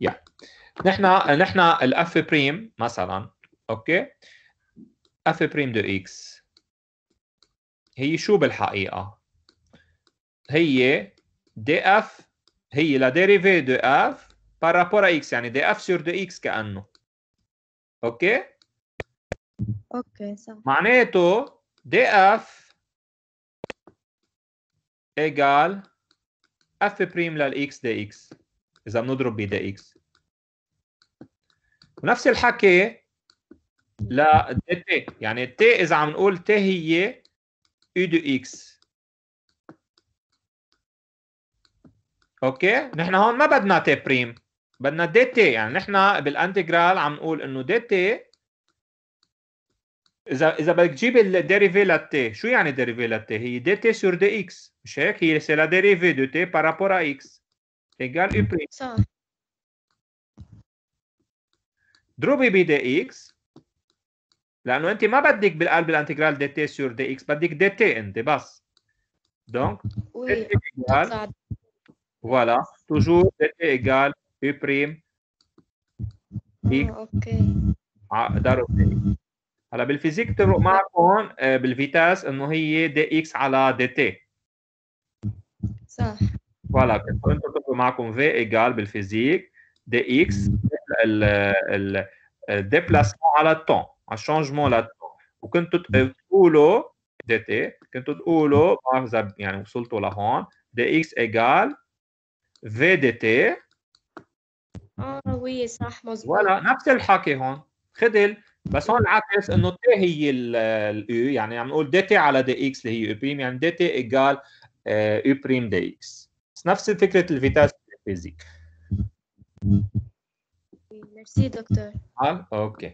يا نحن نحن الاف بريم مثلا اوكي اف بريم دو اكس هي شو بالحقيقه هي دي اف هي لا ديريفي دو اف بارابور ا اكس يعني دي اف سور دو اكس كانه اوكي اوكي صح معناته دي اف ايجال اف بريم للاكس دي اكس اذا بنضرب بي دي اكس ونفس الحكي لا دي تي يعني تي اذا عم نقول تي هي اي دو اكس اوكي نحن هون ما بدنا تي بريم بدنا دي تي يعني نحن بالانتجرال عم نقول انه دي تي اذا اذا بدك تجيب الديريفي للتي شو يعني ديريفي للتي هي دي تي سور دي اكس مش هيك هي سي لا ديريفي دو تي بارابور ا اكس ايجال يو بريم صح ضربي ب دي اكس لانه انت ما بدك بالقلب الانتجرال دي تي سور دي اكس بدك دي تي انت بس دونك voilà toujours t égal u prime x à la belle physique tu remarques, avec euh, la vitesse c'est dx à la dt voilà quand tu remarques, avec moi qu'on v belle physique dx le déplacement à la temps un changement à la temps ou quand tout au long dt quand tout au long on sait bien on saute au la han dx égale. فيديتي اه وي صح مظبوط ولا نفس الحكي هون خدل بس هون العكس انه تي هي الاو يعني عم نقول دي تي على دي اكس اللي هي او بريم يعني دي تي ايجال او بريم دي اكس نفس فكره الفيتاس الفيزيك ميرسي دكتور اه اوكي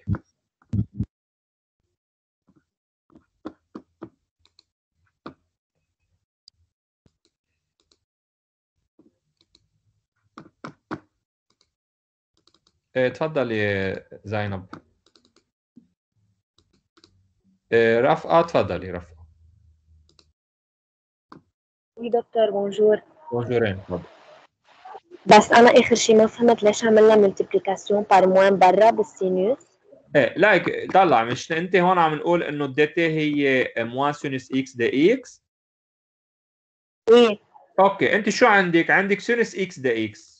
تفضل يا زينب رفقة تفضلي رفقة وي دكتور بونجور بونجورين بس انا اخر شيء ما فهمت ليش عملنا ملتيبليكاسيون بار موان برا بالسينوس ايه لايك طلع مش انت هون عم نقول انه الداتا هي موان سينوس اكس دي اكس ايه اوكي انت شو عندك؟ عندك سينوس اكس دي اكس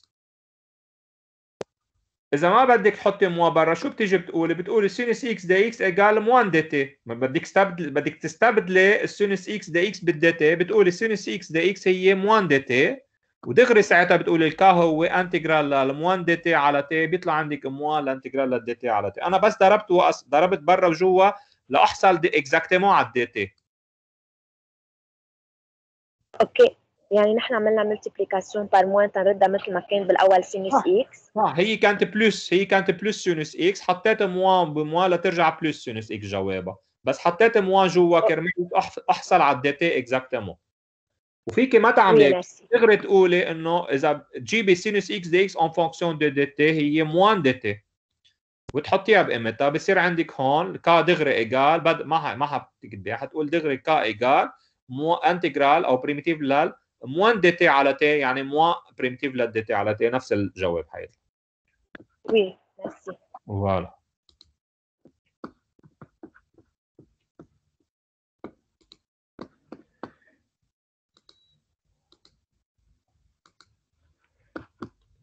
اذا ما بدك تحطي موا برا شو بتيجي بتقولي بتقولي سينس اكس دي اكس ايجال 1 دي تي بدك تستبدل بدك تستبدلي السينس اكس دي اكس بالدي تي بتقولي سينس اكس دي اكس هي 1 دي تي ودغري ساعتها بتقولي الكا هو انتجرال لم 1 دي تي على تي بيطلع عندك موان الانتجرال للدي تي على تي انا بس ضربت وقص ضربت برا وجوا لاحصل اكزاكتيمون على الدي تي اوكي يعني نحن عملنا ملتيبليكاسيون بار موان تنردها مثل ما كان بالاول سينوس اكس صح هي كانت بلس هي كانت بلس سينوس اكس حطيت موان بموان لترجع بلس سينوس اكس جوابها بس حطيت موان جوا كرمال احصل على الداتا اكزاكتومون وفيك ما تعملي إيه، دغري تقولي انه اذا تجيبي سينوس اكس دي اكس اون فونكسيون دو دي تي هي موان دي تي وتحطيها بقيمتها بصير عندك هون كا دغري ايجال بد ما ح... ما حتقول دغري كا ايجال مو انتجرال او بريميتيف لل موان دي تي على تي يعني موان بريمتيف للدي تي على تي نفس الجواب حياتي وي ميرسي فوالا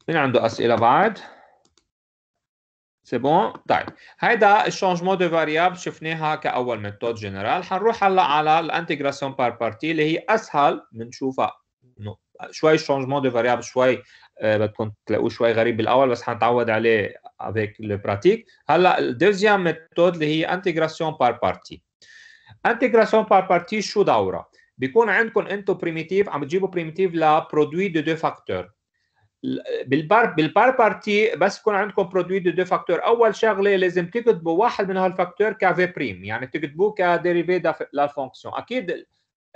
مين عنده اسئله بعد؟ سي بون طيب هيدا الشونجمون دو فاريابل شفناها كاول ميثود جنرال حنروح هلا على الانتجراسيون بار بارتي اللي هي اسهل بنشوفها شوي شونجمون دو فاريابل شوي بدكم آه، تلاقوه شوي غريب بالاول بس حنتعود عليه افيك براتيك هلا الدوزيام ميثود اللي هي انتجراسيون بار بارتي انتجراسيون بار بارتي شو دوره؟ بيكون عندكم انتو بريميتيف عم تجيبوا بريميتيف لبرودوي دو دو فاكتور بالبار بالبار بارتي بس يكون عندكم برودوي دو دو فاكتور اول شغله لازم تكتبوا واحد من هالفاكتور كافي بريم يعني تكتبوه كديريفي للفونكسيون اكيد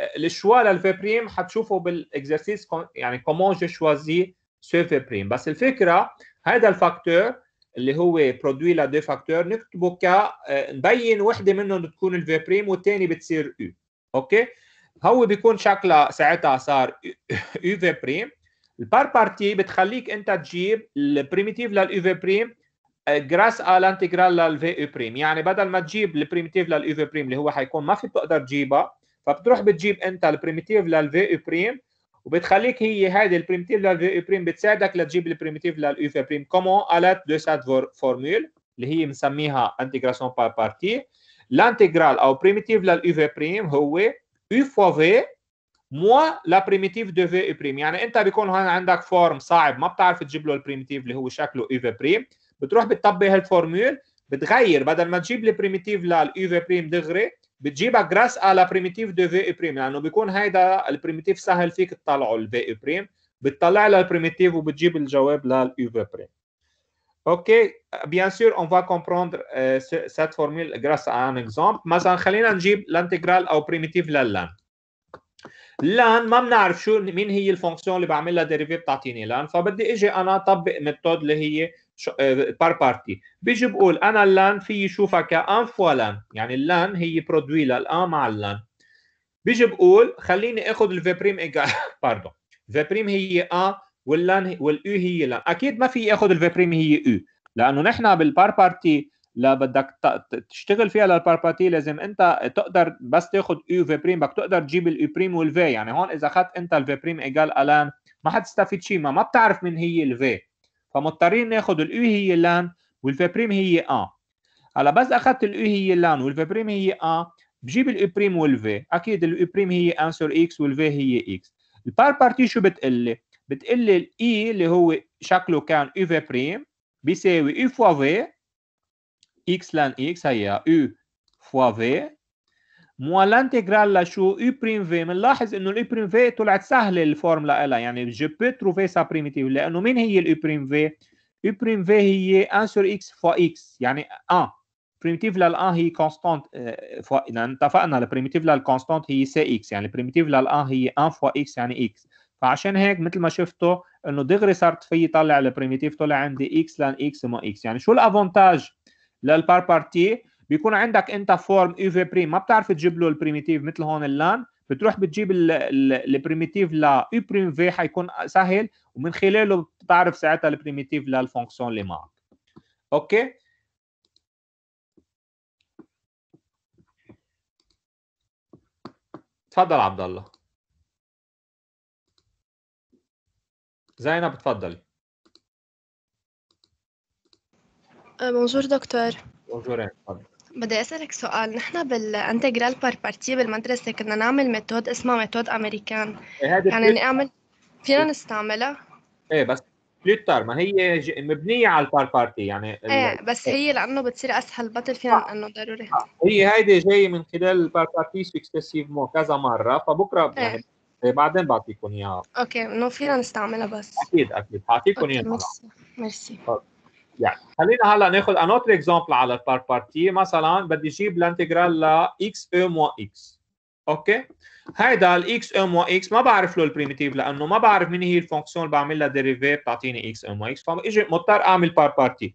الشوا للفي بريم حتشوفه بالاكزرسيس يعني كومون جو شوازي سو بريم بس الفكره هذا الفاكتور اللي هو برودوي لدو فاكتور نكتبه ك آه، نبين وحده منهم تكون بريم والثاني بتصير يو اوكي هو بيكون شكلها ساعتها صار يو في بريم البار بارتي بتخليك انت تجيب البريميتيف للاو في بريم جراس على انتجرال للفي او بريم يعني بدل ما تجيب البريميتيف للاو في بريم اللي هو حيكون ما في تقدر تجيبها فبتروح بتجيب انت البريميتيف للفي او بريم وبتخليك هي هذه البريميتيف للفي او بريم بتساعدك لتجيب البريميتيف لليو في بريم كومون على دو سات فورمول اللي هي مسميها انتجراسيون بار بارتي الانتجرال او بريميتيف لليو في بريم هو يو فوا في موا لا بريميتيف دو في بريم يعني انت بيكون هون عندك فورم صعب ما بتعرف تجيب له البريميتيف اللي هو شكله اي في بريم بتروح بتطبق هالفورمول بتغير بدل ما تجيب لي بريميتيف لليو في بريم دغري بتجيبك جراس على بريميتيف دو في اي بريم لانه يعني بيكون هيدا البريميتيف سهل فيك تطلعه الفي اي بريم بتطلع لها البريميتيف وبتجيب الجواب للاي في بريم اوكي بيان سور اون فا كومبروندر سيت فورميل جراس ان اكزامبل مثلا خلينا نجيب الانتجرال او بريميتيف لللان لان ما بنعرف شو مين هي الفونكسيون اللي بعملها ديريفي ديريفيف بتعطيني لان فبدي اجي انا اطبق ميثود اللي هي بار آه، بارتي بيجي بقول انا اللان في شوفها كان فوا لان يعني اللان هي برودوي للان مع اللان بيجي بقول خليني اخذ الفي بريم ايجال باردون الفي بريم هي ان واللان والاو هي لان اكيد ما في اخذ الفي بريم هي او لانه نحن بالبار بارتي لا بدك تشتغل فيها للبار بارتي لازم انت تقدر بس تاخذ او في بريم بدك تقدر تجيب الاو بريم والفي يعني هون اذا اخذت انت الفي بريم ايجال الان ما حتستفيد شيء ما ما بتعرف من هي الفي فمضطرين ناخذ الاو e هي لان والفابريم هي ا هلا بس اخذت الاو e هي لان والفابريم هي ا بجيب الاو بريم e والفي اكيد الاو بريم هي انسر اكس والفي هي اكس البار بارتي شو بتقول لي؟ بتقول لي الاي اللي هو شكله كان او في بريم بيساوي او فوا في اكس لان اكس هي او فوا في مو لانتجرال لشو اي بريم في بنلاحظ انه الاي بريم في طلعت سهله الفورمولا لها يعني بي تروفي سا بريمتيف لانه مين هي الاي بريم في؟ اي بريم في هي انسر اكس فا اكس يعني اه بريميتيف للان هي كونستانت فوا لان اتفقنا البريمتيف للكونستانت هي سي اكس يعني البريمتيف للان هي ان فوا اكس يعني اكس فعشان هيك مثل ما شفتوا انه دغري صارت في طلع البريميتيف طلع عندي اكس لان اكس ما اكس يعني شو الافونتاج للبار بارتي بيكون عندك انت فورم اي في بريم ما بتعرف تجيب له البريميتيف مثل هون اللان بتروح بتجيب البريميتيف ل اي بريم في حيكون سهل ومن خلاله بتعرف ساعتها البريميتيف للفونكسيون اللي معك اوكي تفضل عبد الله زينب تفضلي بونجور آه، دكتور بونجور تفضل بدي أسألك سؤال نحن بالانتجرال بار بارتي بالمدرسة كنا نعمل ميثود اسمها ميثود أمريكان إيه، يعني نعمل فينا نستعملها؟ ايه بس بلوتر ما هي مبنيه على البار بارتي يعني ايه بس هي لانه بتصير اسهل بطل فينا آه. انه ضروري آه. هي هيدي جايه من خلال البار بارتي سكسيسيف مو كذا مره فبكره إيه. يعني بعدين بعطيكم اياها اوكي انه فينا نستعملها بس اكيد اكيد حاعطيكم اياها ميرسي ميرسي آه. يعني خلينا هلا ناخذ انوتر اكزامبل على البار بارتي مثلا بدي اجيب الانتجرال ل x او e موا x اوكي هيدا الاكس او موا x ما بعرف له البريميتيف لانه ما بعرف مين هي الفونكسيون اللي بعمل لها ديريفي بتعطيني اكس او موا x فاجي مضطر اعمل بار بارتي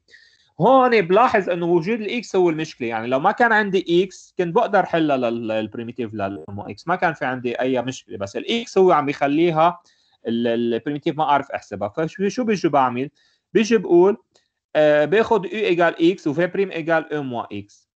هون بلاحظ انه وجود الاكس هو المشكله يعني لو ما كان عندي اكس كنت بقدر حلها للبريميتيف للمو اكس ما كان في عندي اي مشكله بس الاكس هو عم يخليها البريميتيف ما اعرف احسبها فشو بيجي بعمل بيجي بقول آه، باخد u ايجال اكس وفي بريم ايجال ام اكس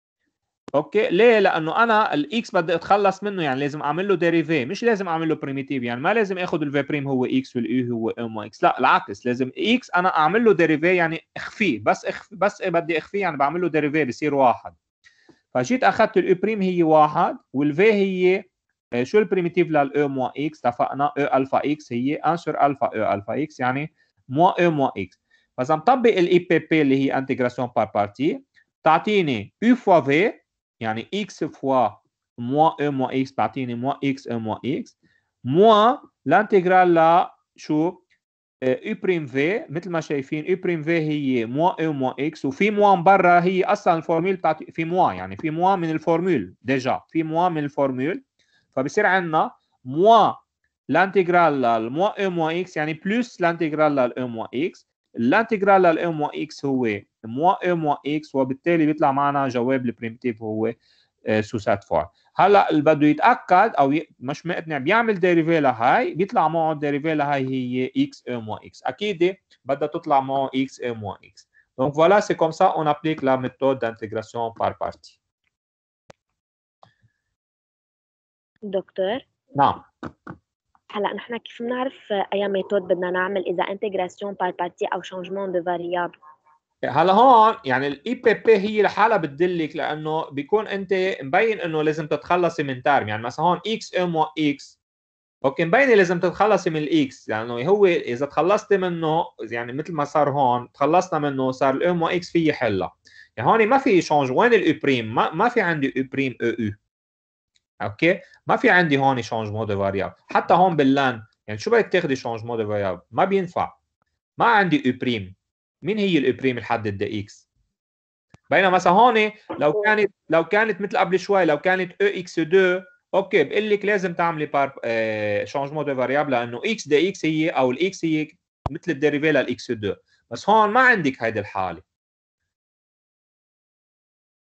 اوكي ليه لانه انا الاكس بدي اتخلص منه يعني لازم اعمل له ديريفي مش لازم اعمل له بريميتيف يعني ما لازم اخد الفي بريم هو اكس والاي هو ام اكس لا العكس لازم اكس انا اعمل له ديريفي يعني اخفيه بس اخف بس بدي اخفيه يعني بعمل له ديريفي بصير واحد فجيت اخذت الاي بريم هي واحد والفي هي آه، شو البريميتيف للاو موا اكس اتفقنا او الفا اكس هي انشر الفا او الفا اكس يعني موا او موا اكس par exemple, طبق الاي بي بي اللي هي U fois V يعني X fois moins E moins X تعطيني moins X E moins X moins l'intégrale là شو euh, U بريم V مثل ما شايفين U بريم V هي moins E moins X وفي moins برا هي اصلا الفورمول formule, في moins يعني في moins من الفورمول ديجا في moins الفورمول فبصير عندنا moins l'intégrale là moins E moins X يعني plus l'intégrale de E moins X الانتجرال للام واكس هو ام واكس وبالتالي بيطلع معنا جواب البريمتيف هو سوسات آه، فور هلا اللي بده يتاكد او ي... مش مقتنع بيعمل ديريفي هاي بيطلع معه ديريفيلا هاي هي اكس ام واكس اكيد بدها تطلع معه اكس ام واكس دونك فوالا سي كوم سا اون ابليك لا ميثود دانتيغراسيون بار بارتي دكتور نعم هلا نحن كيف بنعرف اي ميثود بدنا نعمل اذا انتجراسيون بار بارتي او شانجمون دو فاريابل هلا هون يعني الاي بي بي هي لحالها بتدلك لانه بيكون انت مبين انه لازم تتخلصي من تارم يعني مثلا هون اكس ام اكس اوكي مبينه لازم تتخلصي من الاكس لانه يعني هو اذا تخلصتي منه يعني مثل ما صار هون تخلصنا منه صار الام اكس في حلها يعني هون ما في شونج وين الاو بريم ما, ما في عندي او بريم او او اوكي ما في عندي هون شونجمون دو فاريابل حتى هون باللان يعني شو بدك تاخذي شونجمون دو فاريابل ما بينفع ما عندي او بريم مين هي الاوبريم الحد الدي اكس بينما مثلا هون لو كانت لو كانت مثل قبل شوي لو كانت او اكس 2 اوكي بقول لك لازم تعملي بار آه مود دو فاريابل لانه اكس دي اكس هي او الاكس هي مثل الديريفي للاكس 2 بس هون ما عندك هيدي الحاله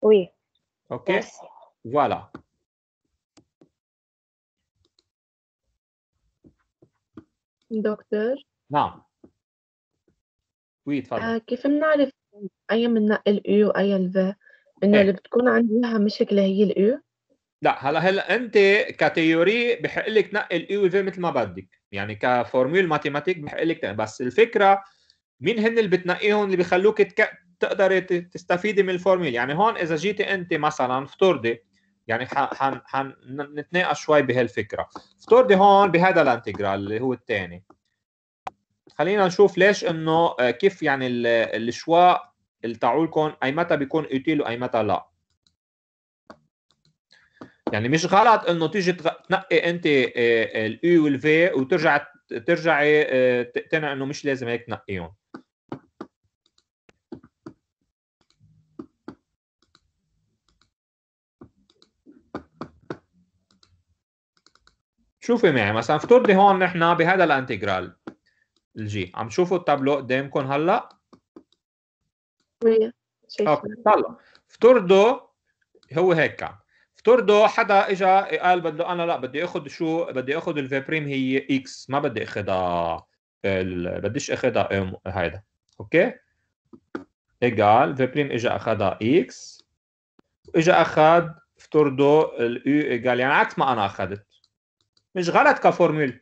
وي اوكي فوالا دكتور نعم وي تفضل آه كيف بنعرف اي بننقي الاي واي الفي انه ايه. اللي بتكون عندها مشكله هي الاي لا هلا هلا انت كتيوري بحق لك تنقي الاي والفي مثل ما بدك يعني كفورمول ماتيماتيك بحق لك بس الفكره مين هن اللي بتنقيهم اللي بخلوك تك... تقدري تستفيدي من الفورمول يعني هون اذا جيتي انت مثلا افترضي يعني حن حن نتناقش شوي بهالفكره افترضي هون بهذا الانتجرال اللي هو الثاني خلينا نشوف ليش انه آه، كيف يعني الشواء اللي تاعولكم اي متى بيكون اوتيل واي متى لا يعني مش غلط انه تيجي تنقي انت آه، آه، الاي والفي وترجع ترجعي تقتنع انه مش لازم هيك تنقيهم شوفي معي مثلا افترضي هون نحن بهذا الانتجرال الجي عم تشوفوا التابلو قدامكم هلا؟ اوكي طلع افترضوا هو هيك كان افترضوا حدا اجى قال بده انا لا بدي اخذ شو بدي اخذ بريم هي اكس ما بدي اخذها ال... بديش اخذها هيدا اوكي ايجال بريم اجى اخذها اكس اجى اخذ افترضوا الاي ايجال يعني عكس ما انا اخذت مش غلط كفورمول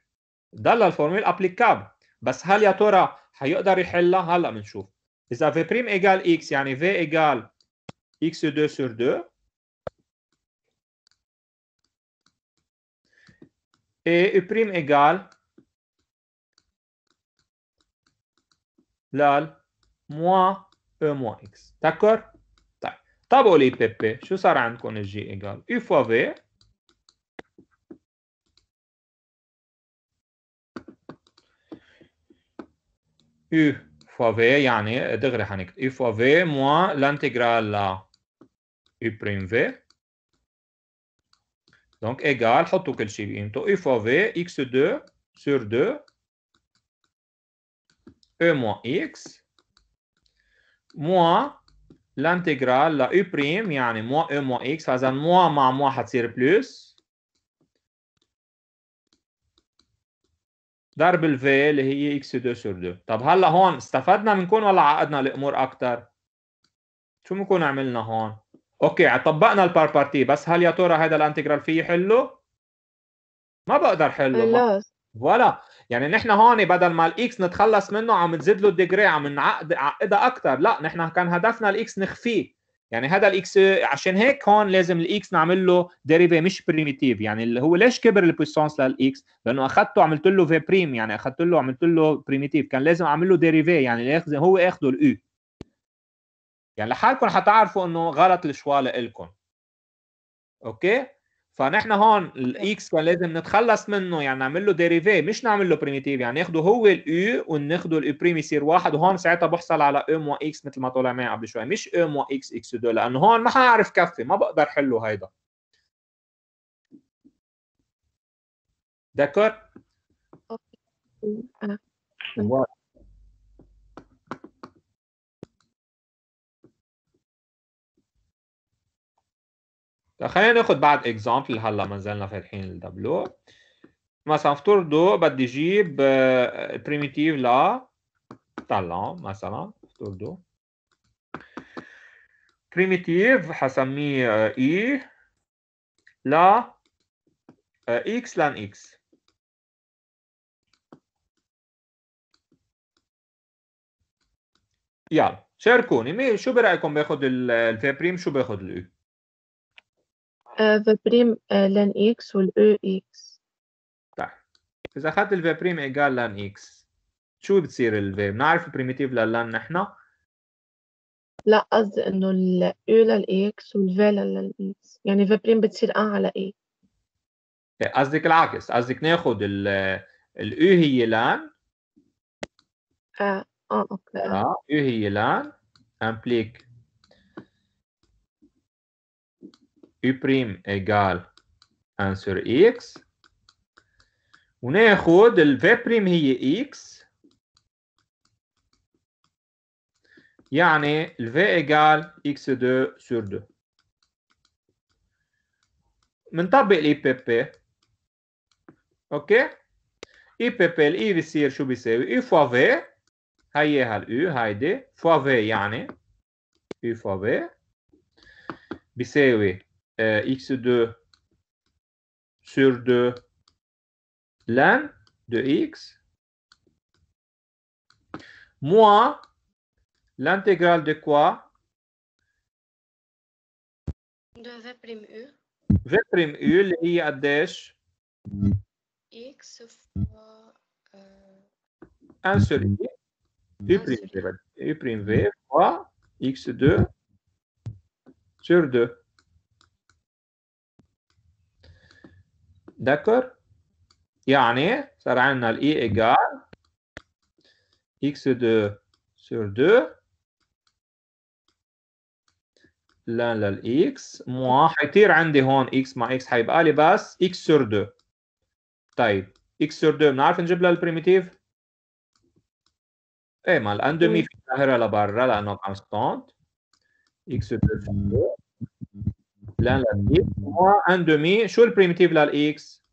ضل الفورمول ابليكابل بس هل يا ترى حيقدر يحلها هلا بنشوف اذا في بريم ايجال اكس يعني في ايجال اكس 2 سور 2 اي U' ايجال لال موا او موا X. دكور طيب طبقوا لي بيبي شو صار عندكم الجي ايجال U فوا V u fois v يعني دغري u fois v moins l'intégrale là, u prime v donc égal hot كل u fois v x2 sur 2 e moins x moins l'intégrale la u prime moins e moins x Faisant moins moins moins plus plus, ضرب الفي اللي هي اكس 2 سور 2 طب هلا هون استفدنا منكون ولا عقدنا الامور اكثر شو بنكون عملنا هون اوكي طبقنا الباربارتي بس هل يا ترى هذا الانتجرال فيه حله ما بقدر حله ما. ولا يعني نحن هون بدل ما الاكس نتخلص منه عم نزيد له الديجري عم نعقد عقدها اكثر لا نحن كان هدفنا الاكس نخفيه يعني هذا الاكس عشان هيك هون لازم الاكس نعمل له ديريفي مش بريميتيف يعني اللي هو ليش كبر البويسونس للاكس لانه اخذته عملت له في بريم يعني اخذت له عملت له بريميتيف كان لازم اعمل له ديريفي يعني هو اخذه الاو يعني لحالكم حتعرفوا انه غلط الشوال لكم اوكي فنحن هون الاكس كان لازم نتخلص منه يعني نعمل له ديريفي مش نعمل له بريميتيف يعني ناخذه هو الاي وناخده البريم يصير واحد وهون ساعتها بحصل على ام اكس مثل ما طلع معي قبل شوي مش ام و اكس دو لانه هون ما حعرف كفي ما بقدر حله هيدا دكر؟ آه. خلينا ناخد بعد اكزامبل هلا ما زلنا فاتحين الدبلو مثلا افترضوا بدي اجيب بريميتيف ل طلع مثلا افترضوا بريميتيف حسميه اي ل اكس لان اكس يلا شاركوني شو برايكم باخذ بريم شو باخذ الاي آه، فبريم آه، لان اكس والاو اكس صح طيب. اذا اخذت الفي بريم ايجال لان اكس شو بتصير الفي بنعرف البريميتيف للان نحن لا قصدي انه الاو للاكس والفي اكس يعني فبريم بريم بتصير اه على اي إيه، قصدك العكس قصدك ناخذ ال الاو هي لان اه اه اوكي اه يو هي لان امبليك U' ايجال عنصر X وناخد ال V' هي X يعني ال V ايجال x2 sur 2 بنطبق الاي بي بي اوكي اي بي بي الاي بيصير شو بيساوي اي فوا في هياها U هيدي فوا في يعني اي فوا في بيساوي Euh, x2 sur 2 ln de x moins l'intégrale de quoi De V'U. V'U, x fois euh, sur u', V u', u', D'accord يعني صار عندنا ال E إيجال X2 sur 2 لان x موا حيطير عندي هون x مع x حيبقى لي بس x سور 2 طيب x سور 2 بنعرف نجيب لها البريميتيف؟ ايه ما الأن في ظاهرة لبرا لأنه كونستانت x2 سور 2 بلان للاكس moins 1 demi شو البريمتيف للاكس؟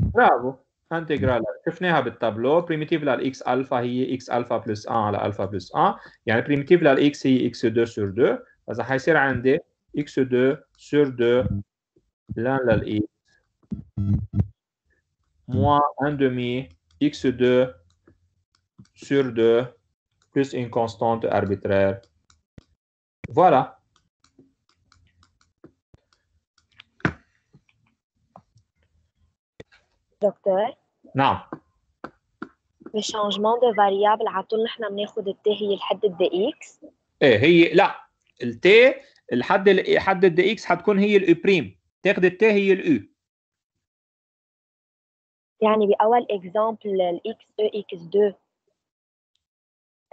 برافو انتجرال شفناها بالتابلو بريمتيف للاكس الفا هي x الفا بلس 1 على الفا بلس 1 يعني بريمتيف للاكس هي x 2 سور 2 اذا حيصير عندي x 2 سور 2 لان للاكس moins 1 demi x2 sur 2 plus ان constante اربيترير Voilà. دكتور نعم بشانجمون دو فاريابل على طول نحن بناخذ التي هي الحد الدي اكس ايه هي لا التي الحد حد الدي اكس حتكون هي الاو بريم تاخذ التي هي الاو يعني باول اكزامبل الاكس او اكس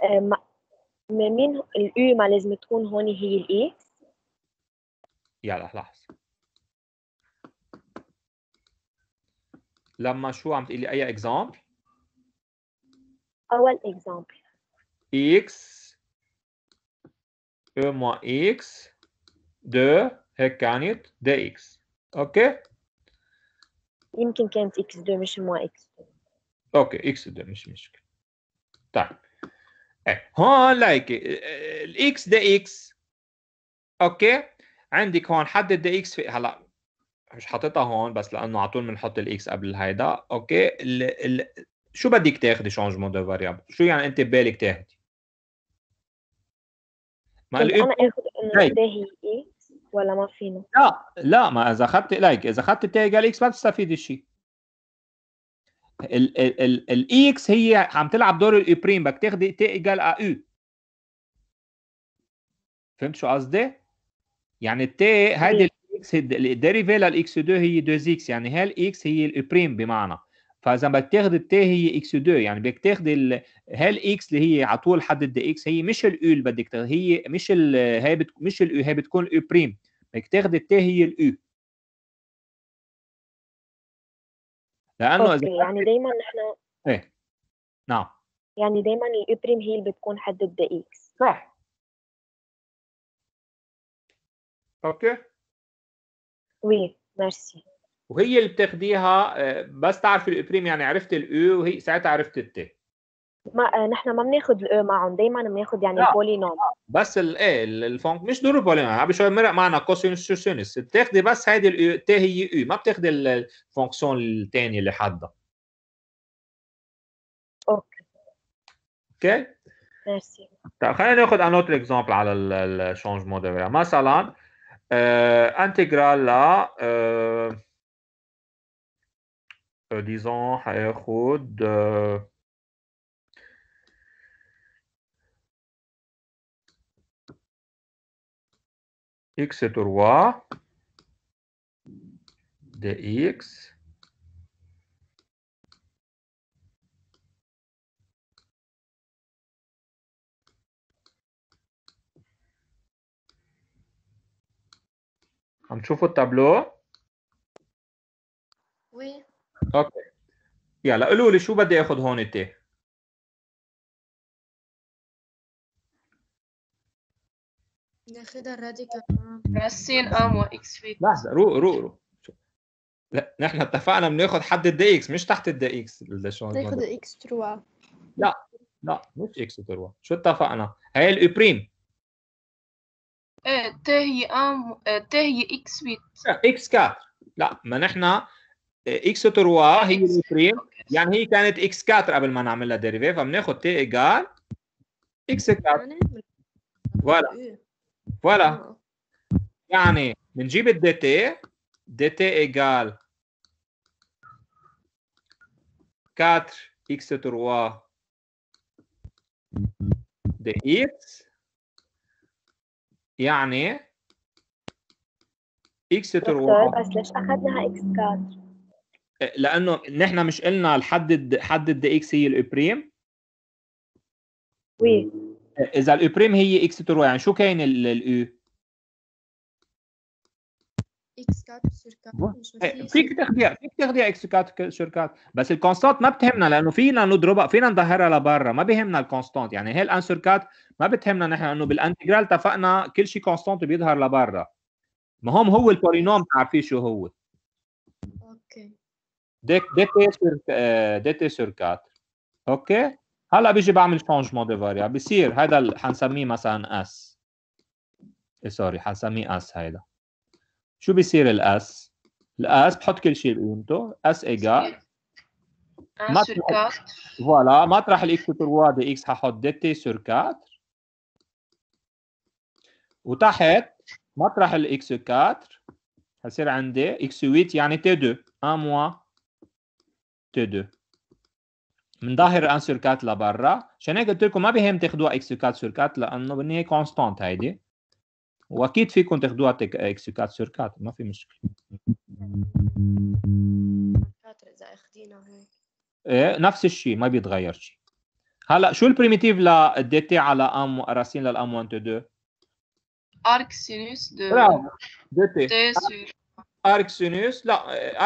2 ما مين ما لازم تكون هون هي الإيه؟ يلا لحظة لما شو عم تقولي أي إكزامبل؟ أول إكزامبل إكس أو موان إكس دو هيك كانت دي إكس أوكي؟ يمكن كانت إكس دو مش موان إكس دو أوكي إكس دو مش مشكلة طيب ايه هون لايك الاكس ده اكس اوكي عندك هون حدد ده اكس في هلا مش حاططها هون بس لانه على طول بنحط الاكس قبل هيدا اوكي ال... ال... شو بدك تاخذي شونجمون دو فاريابل شو يعني انت ببالك تاخذي ما طيب، انا اخذ انه طيب. ده هي اكس ولا ما فينا لا لا ما اذا اخذت لايك اذا اخذت تاج اكس ما بتستفيدي شيء الاي اكس e هي عم تلعب دور الاي بريم e بدك تاخدي تي ايجال ا يو فهمت شو قصدي؟ يعني التي هيدي الاكس الديريفي للاكس 2 هي 2 اكس يعني الاكس هي الاي e بريم بمعنى فاذا بدك تاخذ التي هي اكس 2 يعني بدك تاخذ هي الاكس اللي هي على طول حد اكس هي مش الاو اللي بدك هي مش هي مش الاو هي بتكون الاي بريم بدك تاخذ التي هي الاو لانه أوكي. اذا يعني دائما نحن ايه نعم يعني دائما الابريم هي اللي بتكون حد الدقيق صح اوكي وي ميرسي وهي اللي بتاخديها آه، بس تعرفي الابريم يعني عرفت الاو وهي ساعتها عرفت التي ما آه، نحن ما بناخذ الاو آه، معهم دائما بناخذ يعني البولينوم آه، بس الايه الفونك مش دور البولينوم عم شوي مرق معنا كوسينوس سينوس بتاخذي بس هيدي الاو تي هي او ما بتاخذي الفونكسيون الثانيه اللي حدها اوكي اوكي ميرسي طيب خلينا ناخذ ان اوتر اكزامبل على الشانجمون دو مثلا انتجرال لا ديزون حياخذ x3 dx هنشوفوا التابلو وي اوكي يلا قولوا لي شو بدي اخذ هون تي ناخذ الراديكال سين ام اه، واكس في لحظه رو رو رو لا احنا اتفقنا بناخد حد الدي اكس مش تحت الدي اكس ناخد اكس تروا لا لا مش اكس تروا شو اتفقنا هي الابريم ايه ت هي ام إيه، ت هي اكس بيت اكس 4 لا ما نحن إيه، اكس 3 هي بريم يعني هي كانت اكس 4 قبل ما نعملها لها فبناخذ تي ايجال اكس 4 فوالا إيه. فوالا ah. يعني بنجيب الدي تي دي تي ايجال 4 x 3 dx يعني اكس تروا بس ليش اخذناها x 4 إيه، لانه نحن مش قلنا حدد حد الدي اكس هي الابريم وي اذا الاو هي اكس تروا يعني شو كاين الاو؟ اكس 4 إيه، فيك تاخذيها فيك تاخذيها اكس 4 شركات بس الكونستانت ما بتهمنا لانه فينا نضربها فينا نظهرها لبرا ما بهمنا الكونستانت يعني هي الان شركات ما بتهمنا نحن انه بالانتجرال اتفقنا كل شيء كونستانت بيظهر لبرا المهم هو البولينوم بتعرفيه شو هو اوكي ديت ديت إيه آه، إيه شركات اوكي هلا بيجي بعمل شونجمون دي فاريا بصير هذا حنسميه مثلا اس إيه، سوري حنسميه اس هيدا شو بيصير الاس؟ الاس بحط كل شيء بقيمته اس ايجا فوالا مطرح الاكس تروا دي اكس ححط دي تي سور 4 وتحت مطرح الاكس 4 حصير عندي اكس 8 يعني تي 2 1 موا تي 2 من ظاهر ان سور 4 لبرا عشان هيك قلت لكم ما بهم تاخذوها اكس 4 سور 4 لانه بالنهايه كونستانت هيدي واكيد فيكم تاخذوها اكس 4 سور 4 ما في مشكله اذا اخذينا هيك ايه نفس الشيء ما بيتغير شيء هلا شو البريميتيف دي تي على ام راسين للام 1 2 ارك سينوس دو برافو دي تي ارك سينوس لا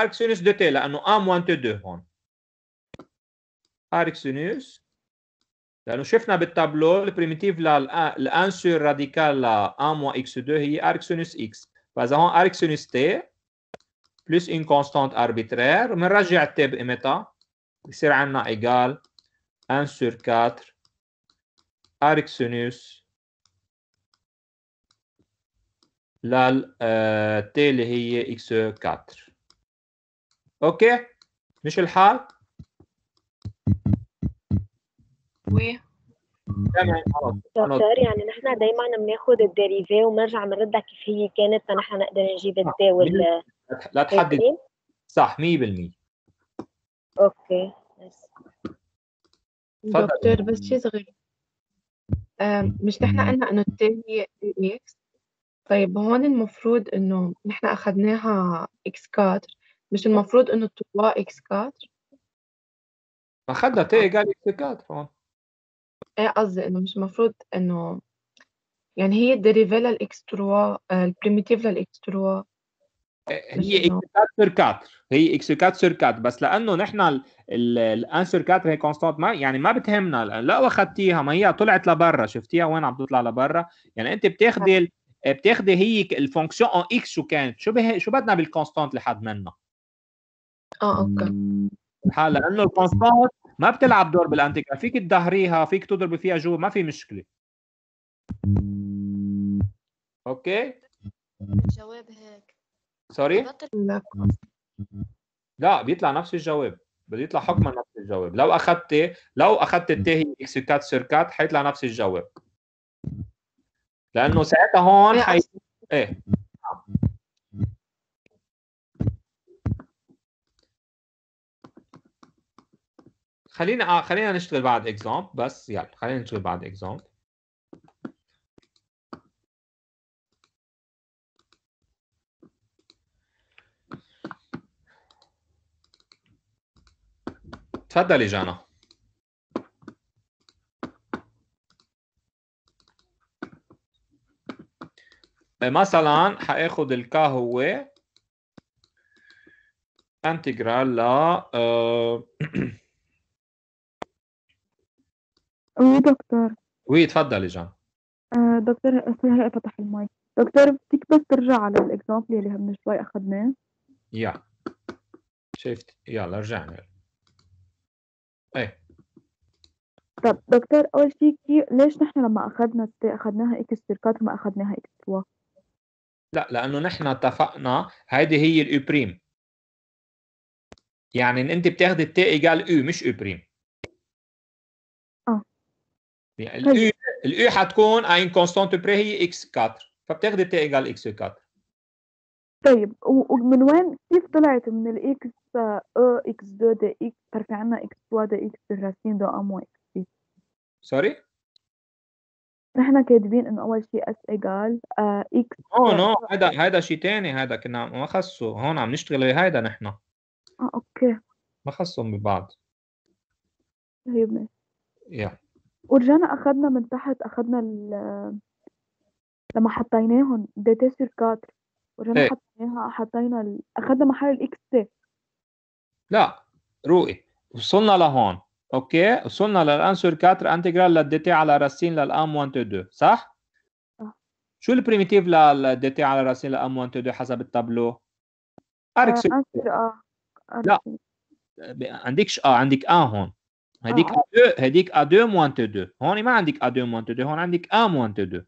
ارك سينوس دو تي لانه ام 1 2 هون Arxonus. Dans le chef de tableau, le primitif, de 1 sur radical 1 moins x2 est Arxonus x. Nous avons Arxonus t plus une constante arbitraire. Nous rajoutons à t égal e 1 sur 4 Lal euh, t le est x4. OK, Michel Hall. و دكتور يعني نحن دائما بناخذ الديريفي وبنرجع بنردها كيف هي كانت فنحن نقدر نجيب الدي وال لا تحدد صح 100% اوكي دكتور بس شيء صغير مش نحن قلنا انه التي هي اكس طيب هون المفروض انه نحن اخذناها اكس كاتر مش المفروض انه تطلع اكس كاتر اخذنا تي قال اكس كاتر هون إيه قصدي إنه مش المفروض إنه يعني هي الديريفي الاكستروا البريميتيف للإكستروا آه، آه، هي اكس 4 سير 4 هي اكس 4 سير 4 بس لانه نحن الان سير 4 هي كونستانت ما يعني ما بتهمنا لا اخذتيها ما هي طلعت لبرا شفتيها وين عم تطلع لبرا يعني انت بتاخذي آه، بتاخذي هي الفونكسيون اون اكس شو كانت شو به شو بدنا بالكونستانت لحد منها اه اوكي هلا لانه الكونستانت ما بتلعب دور بالانتيكا فيك تدهريها فيك تضرب فيها جوا ما في مشكله اوكي الجواب هيك سوري لا بيطلع نفس الجواب بده يطلع حكما نفس الجواب لو اخذت لو اخذت هي اكس كات سيركات حيطلع نفس الجواب لانه ساعتها هون إيه، حي... ايه خلينا آه خلينا نشتغل بعد اكزامبل بس يلا خلينا نشتغل بعد اكزامبل تفضلي جانا إيه، مثلا حاخد الكا هو انتجرال ل آه، وي دكتور وي تفضلي جان آه، دكتور دكتور هلا فتح المايك دكتور فيك بس ترجع على الاكزامبل اللي من شوي اخذناه يا شفت يلا رجعنا ايه طب دكتور اول شيء كي ليش نحن لما اخذنا اخذناها اكس شركات وما اخذناها اكس وا لا لانه نحن اتفقنا هيدي هي الاو بريم يعني انت بتاخذي التي ايجال او مش او بريم يعني طيب. ال e- الاي e حتكون عين كونستانت بري هي اكس 4 فبتاخذ تي ايجال اكس 4 طيب ومن وين كيف طلعت من الاكس او اكس دو دا اكس ترفع عنا اكس 2 دا اكس راسين دو ام اكس سوري نحن كاتبين انه اول شيء اس ايجال اكس نو نو هذا هذا شيء ثاني هذا كنا ما خصه هون عم نشتغل بهيدا نحن اه اوكي ما خصهم ببعض طيب ماشي يا ورجعنا اخذنا من تحت اخذنا ال لما حطيناهم ديتستر كاتر ورجعنا إيه. حطيناها حطينا ال... أخدنا محل الإكس تي لا روقي وصلنا لهون اوكي وصلنا للانسر 4 انتجرال للدي تي على راسين للام 1 تو 2 صح؟ أه. شو البريميتيف للدي تي على راسين للام 1 تو 2 حسب التابلو؟ اركس آه, آه. لا عندكش اه عندك اه هون هذيك هذيك ا 2 موان تي 2 هوني ما عندك ا 2 موان تي 2 هون عندك ا موان تي 2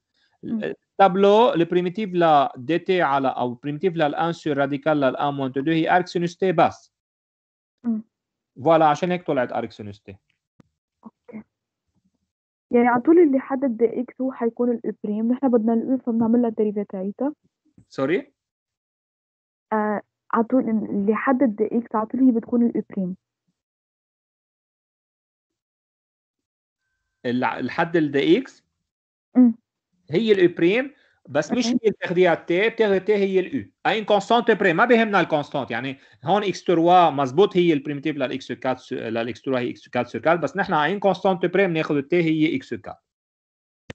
التابلو بريميتيف لا دي تي على او بريميتيف الان سور راديكال الان موان تي 2 هي اركسينوس تي بس فوالا عشان هيك طلعت اركسينوس تي يعني على طول اللي حدد اكس هو حيكون الابريم نحن بدنا نقول فبنعمل لها الديريفيا تاعتها سوري على طول اللي حدد اكس على طول هي بتكون الابريم الحد ال ده اكس هي الاو بريم e بس مش هي بتاخذيها تي بتاخذي تي هي الاو e. اي كونستانت بريم ما بيهمنا الكونستانت يعني هون اكس 3 مزبوط هي البريمتيف للاكس 4 للاكس 3 هي اكس 4 سيركل بس نحن اي كونستانت بريم ناخذ تي هي اكس أه،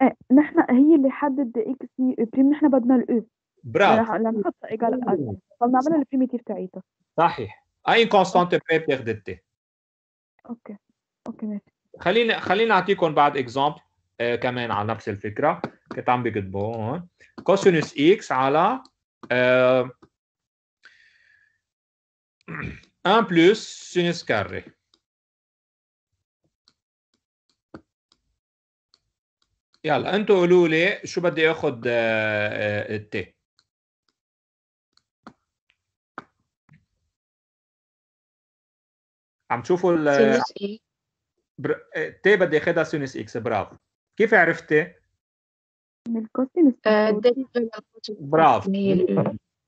4 نحن هي اللي حدد اكس هي بريم نحن بدنا الاو e. برافو لما ايجال أه، صرنا فبنعمل البريمتيف تاعيتها صحيح اي كونستانت بريم بتاخذ تي اوكي اوكي ماشي خليني خليني اعطيكم بعد اكزامبل آه كمان على نفس الفكره كنت عم بكتبه هون كوسينوس اكس على آه 1 بلس سينوس كاري يلا انتوا قولوا لي شو بدي اخذ آه، آه، التي عم تشوفوا ال سينوس بر... تي اه، بدي اخذها سينس اكس برافو كيف عرفتي؟ من الكوسينس اه، برافو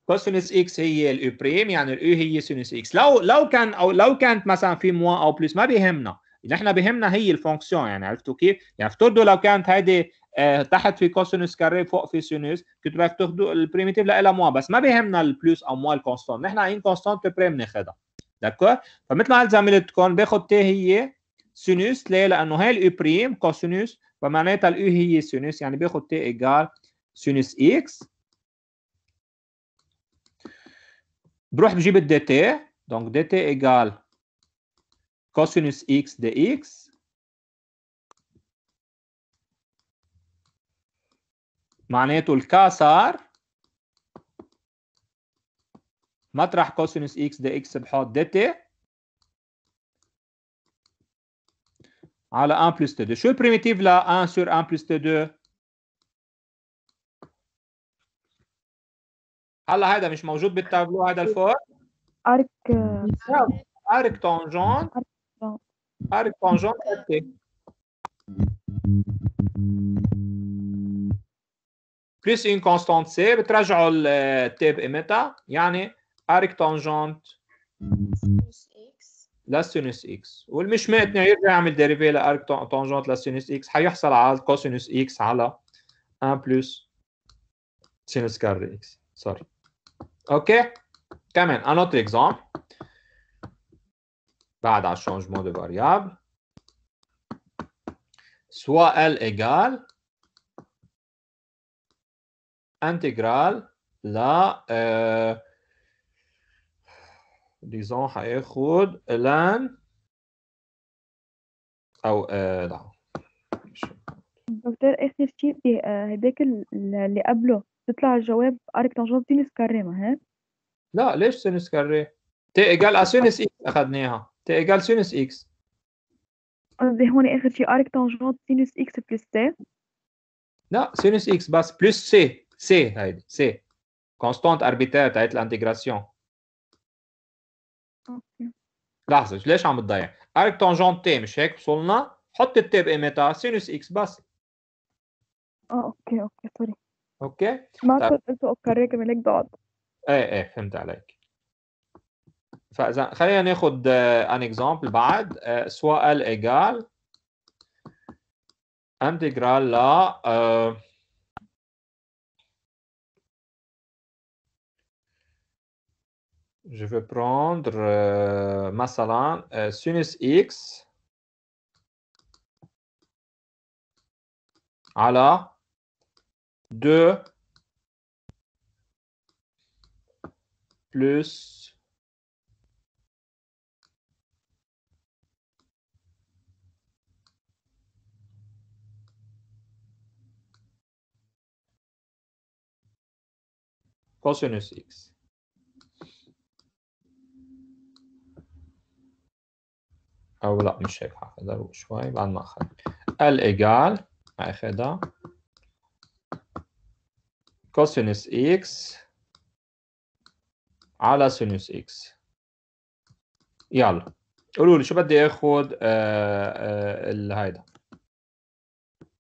كوسينس اكس هي الاو بريم e يعني الاو e هي سينس اكس لو لو كان او لو كانت مثلا في موا او بلس ما بيهمنا نحن بهمنا هي الفونكسيون يعني عرفتوا كيف؟ يعني افترضوا لو كانت هيدي آه تحت في كوسينوس كاري فوق في سينوس كنتوا بدك تاخذوا البريميتيف لها موا بس ما بيهمنا البلوس او موا الكونستانت نحن عين كونستانت بريم ناخذها دكور فمثل ما قلت زميلتكم باخذ تي هي سينوس ليه؟ لأنه هاي الأو بريم e كوسينوس فمعناتها الأو e هي سينوس يعني باخد تي إيجال سينوس إكس بروح بجيب الدي تي دونك دي تي إيجال كوسينوس إكس دي إكس معناته الكا صار مطرح كوسينوس إكس دي إكس بحط دي تي 1 plus T2. Je suis primitive là, 1 sur 1 plus T2. Allah, je suis majeur de tableau, je d'Alfort. Arc. Euh, arc tangent. Arc tangente. Arc tangent. Plus une constante C, le trajet et méta, yani arc tangente. لسينوس اكس والمش مقتنع يعني يرجع يعمل ديريفي لارك تانجنت لسينوس اكس حيحصل على كوسينوس اكس على 1 بلس سينوس كار اكس سوري اوكي كمان ان اكزامبل بعد على الشونجمون دو فاريابل سوا ال ايجال انتجرال ل ديزون هياخد لان او آه لا دكتور اخر شيء هداك آه، اللي قبله تطلع الجواب ارك تنجوب سينس كاري ما هي؟ لا ليش سينس كاري تي ايجال اسينس آه، اكس اخذناها تي ايجال سينس اكس قصدي هون اخر شيء ارك تنجوب سينس اكس بلس تي لا سينس اكس بس بلس سي سي هيدي سي كونستانت اربيتير تاعت الانتيغراسيون اوكي لحظه ليش عم بتضيع؟ ارك تانجون تي مش هيك وصلنا؟ حط التاب قيمتها سينوس اكس بس اه اوكي اوكي سوري اوكي ما طيب. كنت قلت اوكي هيك بعض ايه ايه فهمت عليك فاذا خلينا ناخذ ان اكزامبل بعد آه، سواء ال ايجال انتجرال ل آه، je vais prendre euh, مثلا euh, sinus x la 2 plus cosinus x. او لا مش هيك حاخذها شوي بعد ما اخذ الايجال حاخذها كوسينوس اكس على سينوس اكس يلا قولوا لي شو بدي اخذ آه، آه، ال هيدا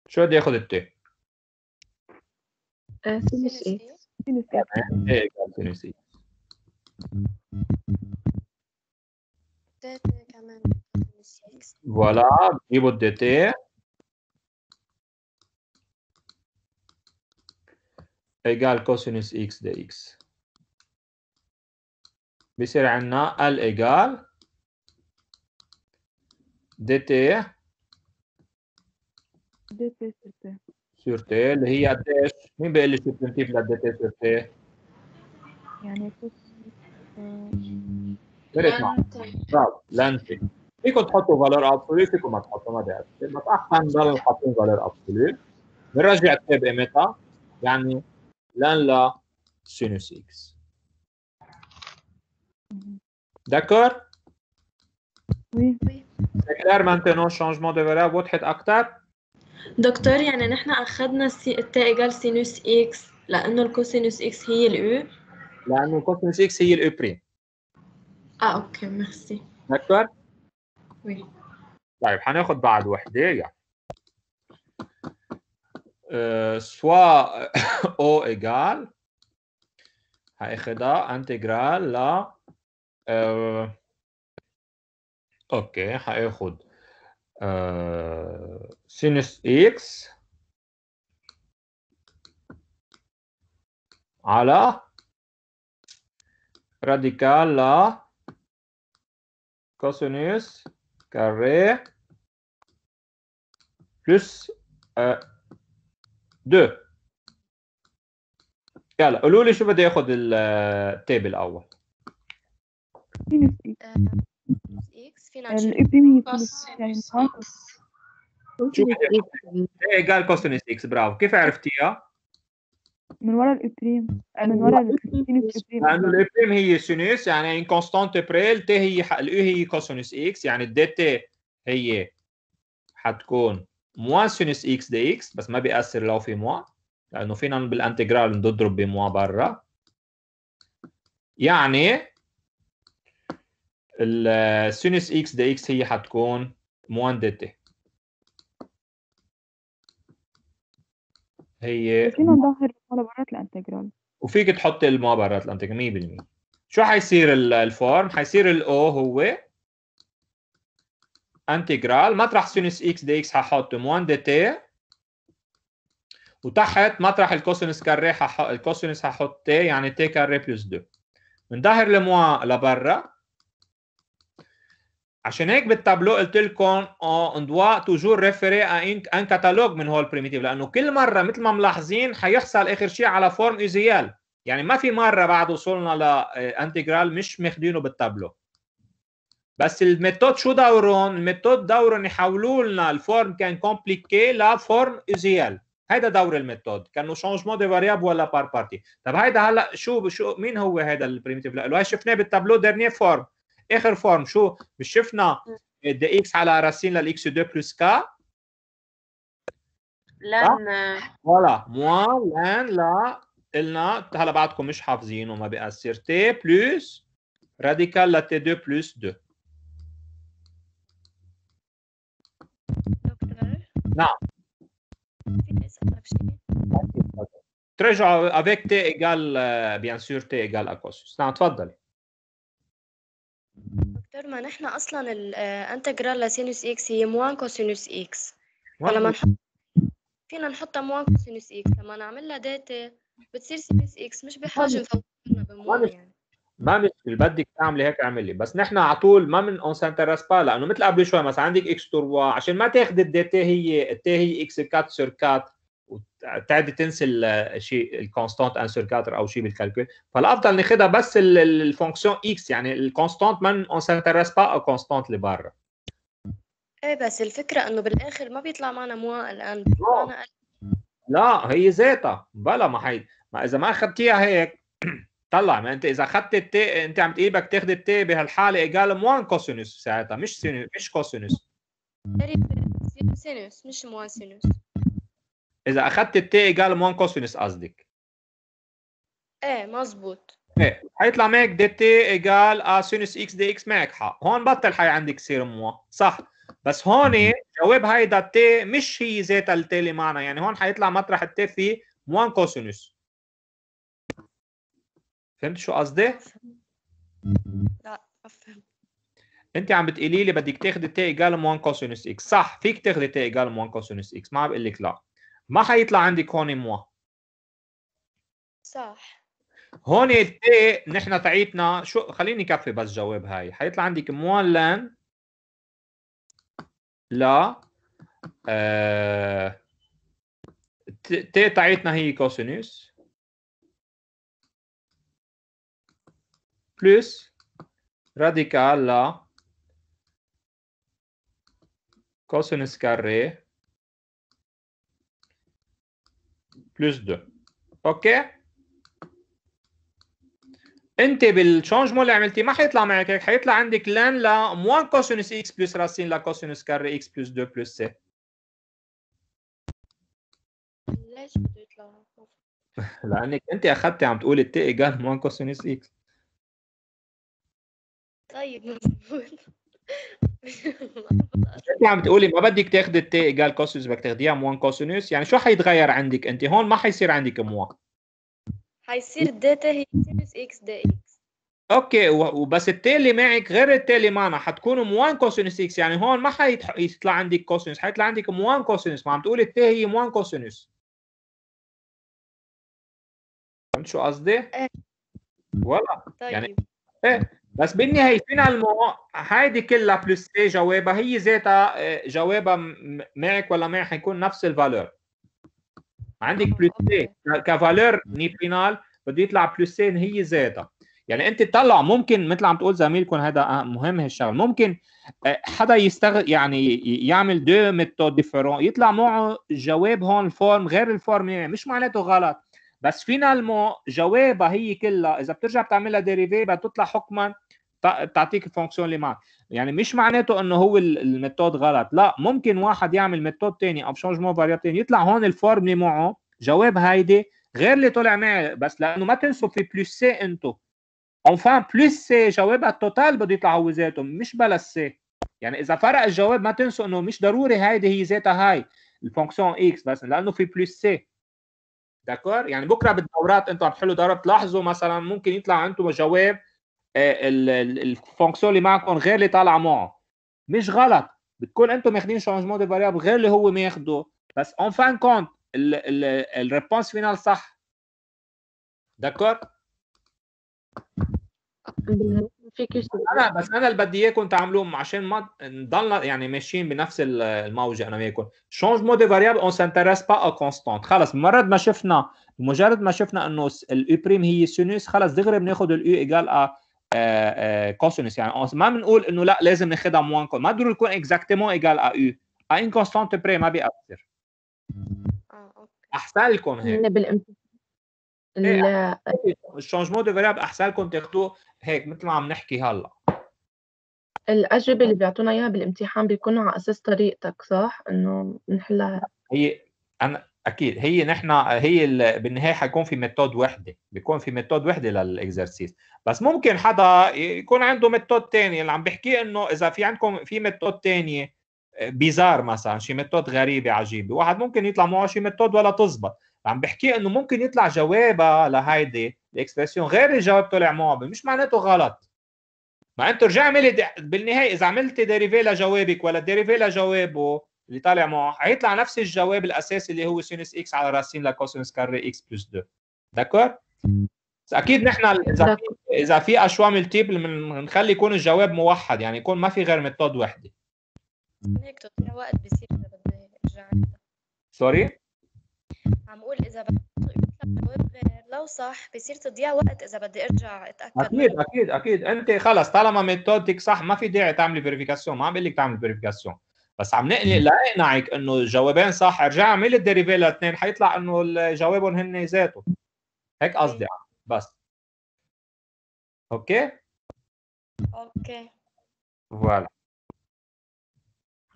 شو بدي اخذ التي؟ آه، سينوس اكس سينوس اكس إيه، سينوس اكس Voilà, بجيبوا الديتين ايجال كوسينوس اكس دي اكس بيصير عندنا ال ايجال دي تي دي تي سور تي سور تي اللي هي قديش؟ مين بيقول لي شو الترتيب للدي تي سور تي؟ يعني كوس فرقت معك برافو لانتي فيكم تحطوا فالور ابسوليت فيكم ما تحطوا ما بيعرف افهم بس احسن ضل حاطين فالور ابسوليت بنرجع التاب قيمتها يعني لان لا سينوس اكس داكور؟ وي وي كلير مانتينو شونجمون دو فالور وضحت اكثر؟ دكتور يعني نحن اخذنا التا ايجال سينوس اكس لانه الكوسينوس اكس هي الاو لانه الكوسينوس اكس هي الاو بريم اه اوكي ميرسي داكور؟ طيب حناخد بعد وحده يعني أه، سواء او ايجال هاخدها انتجرال ل أه، اوكي هاخد سينس سينوس اكس على راديكال ل كوسينوس carré plus دو euh, 2 يلا قولوا لي شو بده ياخذ التيب آه، الاول اكس في إيه، قال كوستنس اكس برافو كيف عرفتيها؟ من ورا الابريم من يعني ورا الابريم لانه الابريم هي سينوس يعني ان كونستانت بريل تي هي الاي هي كوسينوس اكس يعني تي هي حتكون موان سينوس اكس دي اكس بس ما بيأثر لو في موان لانه فينا بالانتجرال نضرب بموان برا يعني السينوس اكس دي اكس هي حتكون موان دي تي هي فينا نظهر برات الانتجرال وفيك تحط برات الانتجرال 100% شو حيصير الفورم حيصير الاو هو انتجرال مطرح سينوس اكس دي اكس ححط 1 دي تي وتحت مطرح الكوسينس كاري ححط الكوسينس ححط تي يعني تي كاري بلس 2 بنظهر لموا لبرا عشان هيك بالتابلو قلت لكم اون دوا توجور ريفيري ان كتالوج من هول بريميتيف لانه كل مره مثل ما ملاحظين حيحصل اخر شيء على فورم ايزيال يعني ما في مره بعد وصلنا لانتجرال آه، مش مخدينه بالتابلو بس الميثود شو دورهم؟ الميثود دورهم يحولوا لنا الفورم كان كومبليكي لفورم ايزيال هيدا دور الميثود كانه شونجمون دي فاريابل ولا بار بارتي طب هيدا هلا شو شو مين هو هيدا البريميتيف له شفناه بالتابلو ديرني فورم اخر فورم شو مش شفنا دي اكس على راسين للاكس 2 بلس كا لان فوالا موان لان لا قلنا هلا بعدكم مش حافظين وما بيأثر تي بلس راديكال لتي 2 بلس 2 نعم ترجعوا افيك تي ايجال بيان سور تي ايجال اكوسوس نعم تفضلي دكتور ما نحن اصلا الانتجرال آه، لسينوس اكس هي موان كوسينوس اكس فلما نحط فينا نحطها موان كوسينوس اكس لما نعمل لها داتا بتصير سينوس اكس مش بحاجه نفوتنا بموان يعني ما مشكلة بدك تعملي هيك اعملي بس نحن على طول ما من اون سانترس با لانه مثل قبل شوي مثلا عندك اكس وا عشان ما تاخذ الداتا هي التا هي اكس 4 سير 4 وتعدي تنسى الشيء الكونستانت انسر كاتر او شيء بالكالكول فالافضل ناخذها بس الفونكسيون اكس يعني الكونستانت ما اون سانتريس با او كونستانت اللي برا ايه بس الفكره انه بالاخر ما بيطلع معنا موا الان معنا لا هي ذاتها بلا ما هي ما اذا ما اخذتيها هيك طلع ما انت اذا اخذت التي انت عم تقيبك تاخذ التي بهالحاله ايجال موان كوسينوس ساعتها مش سينوس مش كوسينوس سينوس مش موان سينوس اذا اخذت التي ايجال مون كوسينس قصدك ايه مظبوط ايه حيطلع معك دي تي ايجال آه، سينس اكس دي اكس معك حق هون بطل حي عندك سير مو صح بس هون جواب هيدا التي مش هي ذاتها التي اللي معنا يعني هون حيطلع مطرح التي في موان كوسينس فهمت شو قصدي؟ لا فهمت انت عم بتقولي لي بدك تاخذي تي ايجال موان كوسينس اكس صح فيك تاخذي تي ايجال موان كوسينس اكس ما عم بقول لك لا ما حيطلع عندك كوني موا صح هون التي نحن تاعيتنا شو خليني كفي بس جواب هاي حيطلع عندك موا لان لا آه... تي تاعتنا هي كوسينوس بلس راديكال لا كوسينوس كاري plus 2 اوكي انت بالشانجمون اللي عملتيه ما حيطلع معك هيك حيطلع عندك لن لا موان كوسينوس اكس بلس راسين لا كوسينوس كاري اكس بلس 2 بلس سي ليش بده يطلع لانك انت اخذتي عم تقولي تي ايجال موان كوسينوس اكس طيب مظبوط انت عم تقولي ما بدك تاخذي التي ايجال كوسينوس بدك تاخذيها موان كوسينوس يعني شو حيتغير عندك انت هون ما حيصير عندك موان حيصير داتا هي سينوس اكس دي اكس اوكي وبس التي اللي معك غير التي اللي معنا حتكون موان كوسينوس اكس يعني هون ما حيطلع عندك كوسينوس حيطلع عندك موان كوسينوس ما عم تقولي التي هي موان كوسينوس فهمت شو قصدي؟ إيه. ولا يعني طيب. يعني ايه بس بالنهايتين المو هيدي كلها بلس سي جوابها هي ذاتها آه، جوابها معك ولا معي حيكون نفس الفالور عندك بلس سي كفالور ني فينال بده يطلع بلس سي هي ذاتها يعني انت تطلع ممكن مثل عم تقول زميلكم هذا آه، مهم هالشغل ممكن آه، حدا يستغل يعني يعمل دو ميثود ديفيرون يطلع معه جواب هون الفورم غير الفورم مش معناته غلط بس فينالمون جوابها هي كلها اذا بترجع بتعملها ديريفي بتطلع حكما تعطيك الفونكسيون اللي معك يعني مش معناته انه هو الميثود غلط لا ممكن واحد يعمل ميثود ثاني او شونجمون فاريابل يطلع هون اللي معه جواب هيدي غير اللي طلع معي بس لانه ما تنسوا في بلس سي انتو اونفان بلس سي جوابها التوتال بده يطلع هو ذاته مش بلا سي يعني اذا فرق الجواب ما تنسوا انه مش ضروري هيدي هي ذاتها هاي الفونكسيون اكس بس لانه في بلس سي داكور يعني بكره بالدورات انتم عم تحلوا دورات تلاحظوا مثلا ممكن يطلع عندكم جواب آه، الفونكسيون اللي معكم غير اللي طالعه معه مش غلط بتكون انتم ماخذين شانجمون دي فاريابل غير اللي هو ماخده بس اون فان كونت الريبونس فينال صح دكور انا بس انا اللي بدي اياكم تعملوه عشان ما نضلنا يعني ماشيين بنفس الموجه انا وياكم شونجمون دي فاريابل اون سانتريس با كونستانت خلص مجرد ما شفنا مجرد ما شفنا انه الاي بريم هي سينوس خلص دغري بناخذ الاي ايجال كونسونس آه، آه، يعني ما بنقول انه لا لازم ناخذها موان كون ما ضروري يكون اكزاكتومون ايجال ا يو ا ان كونستانت بري ما بيأثر آه، احسن لكم هيك الشونجمون دو فيراب احسن لكم تاخذوه هيك مثل ما عم نحكي هلا الاجوبه اللي بيعطونا اياها بالامتحان بيكونوا على اساس طريقتك صح انه نحلها هي انا اكيد هي نحن هي بالنهايه حيكون في ميثود وحده بيكون في ميثود وحده للاكزرسيس بس ممكن حدا يكون عنده ميثود ثانيه اللي عم بحكي انه اذا في عندكم في ميثود ثانيه بيزار مثلا شي ميثود غريبه عجيبه واحد ممكن يطلع معه شي ميثود ولا تزبط عم بحكي انه ممكن يطلع جوابها لهيدي الاكسبرسيون غير الجواب طلع معه مش معناته غلط ما انت رجع عملي بالنهايه اذا عملت ديريفي لجوابك ولا ديريفي لجوابه اللي طالع معه حيطلع نفس الجواب الاساسي اللي هو سينس اكس على راسين لكوسينس كاري اكس بلس 2 داكور اكيد نحن اذا اذا في اشوا ملتيبل بنخلي يكون الجواب موحد يعني يكون ما في غير ميثود وحده هيك تضيع وقت بصير اذا بدي ارجع سوري عم اقول اذا بدي جواب إيه، لو صح بصير تضيع وقت اذا بدي ارجع اتاكد اكيد اكيد اكيد انت خلص طالما ميثودك صح ما في داعي تعملي فيريفيكاسيون ما عم بقول لك تعملي فيريفيكاسيون بس عم نقلق لاقنعك انه الجوابين صح ارجع اعمل الديريفي لاثنين حيطلع انه جوابهم هن ذاته هيك قصدي بس اوكي اوكي فوالا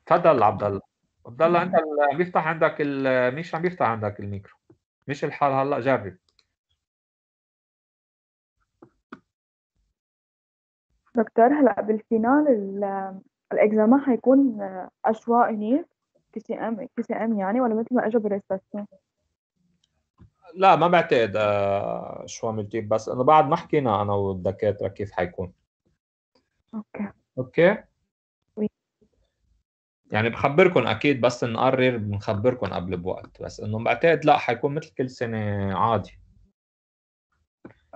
تفضل عبد الله عبد الله انت عم بيفتح عندك مش عم بيفتح عندك الميكرو مش الحال هلا جرب دكتور هلا بالفينال الاكزامان حيكون اشوا إيه؟ كي سي ام كي سي ام يعني ولا مثل ما اجى بالريسبشن لا ما بعتقد آه، شو عملتي بس انه بعد ما حكينا انا والدكاتره كيف حيكون اوكي اوكي وي. يعني بخبركم اكيد بس نقرر بنخبركم قبل بوقت بس انه بعتقد لا حيكون مثل كل سنه عادي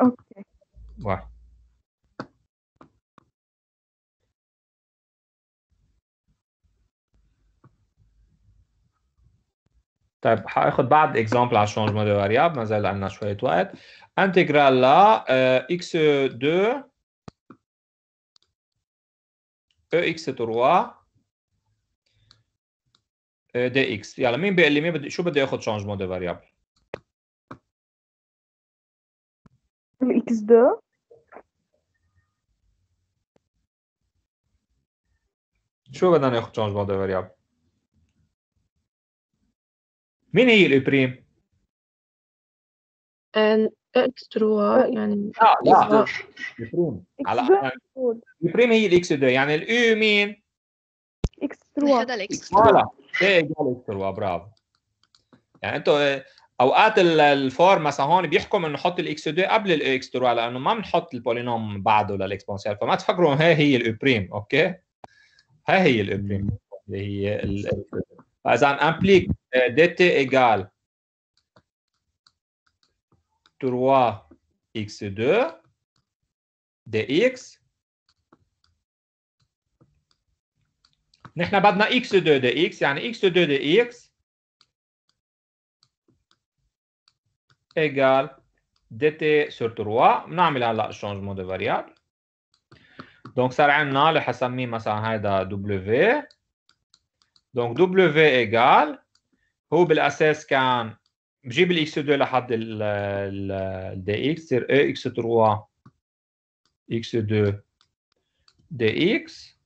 اوكي واحد طيب حاخد بعد اكزامبل على شونجمون دو فاريابل مازال عندنا شويه وقت انتجرال لا اكس 2 اي اكس 3 دي اكس يلا مين بيقول لي مين بدي شو بدي اخذ شونجمون دو فاريابل الاكس 2 شو بدنا ناخذ شونجمون دو فاريابل مين هي الابريم؟ اقدروها يعني لا لا الابريم على آه، الابريم هي الاكس يعني الاو مين؟ اكستروا هذا الاكستروا لا إيه، آه، برافو يعني انتم آه، اوقات الفورم مثلا هون بيحكم انه نحط الاكس دو قبل الاكس 3 لانه ما بنحط البولينوم بعده للاكسبونسيال فما تفكروا هي هي الابريم اوكي هي هي الابريم اللي هي Par exemple, implique euh, dt égale 3x2 dx. Nous avons x2 dx, yani x2 dx égale dt sur 3. Nous avons le changement de variable. Donc, ça va le donner le W. دونك W إيغال هو بالاساس كان بجيب الاكس 2 لحد ال دي اكس سير اي اكس 3 اكس 2 دي اكس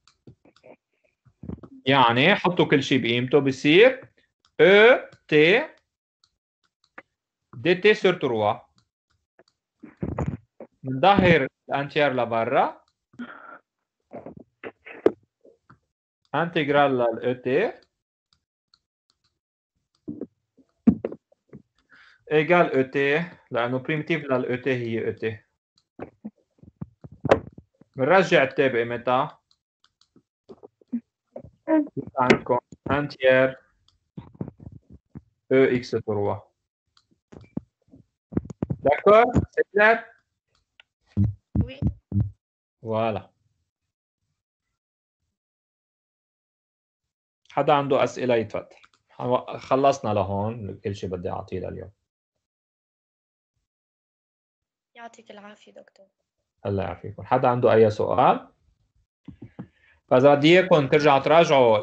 يعني حطوا كل شيء بقيمته بصير او تي دي تي سير 3 بنظهر الانتيار لبرا intégrale à l'et égale e e ET لأنه primitive للET هي ET بنرجع à متى؟ عندكم Un tiers E x 3 D'accord C'est clair Oui. Voilà. حدا عنده اسئله يتفتح خلصنا لهون كل شيء بدي اعطيه لليوم يعطيك العافيه دكتور الله يعافيكم حدا عنده اي سؤال فاذا بدي اياكم ترجعوا تراجعوا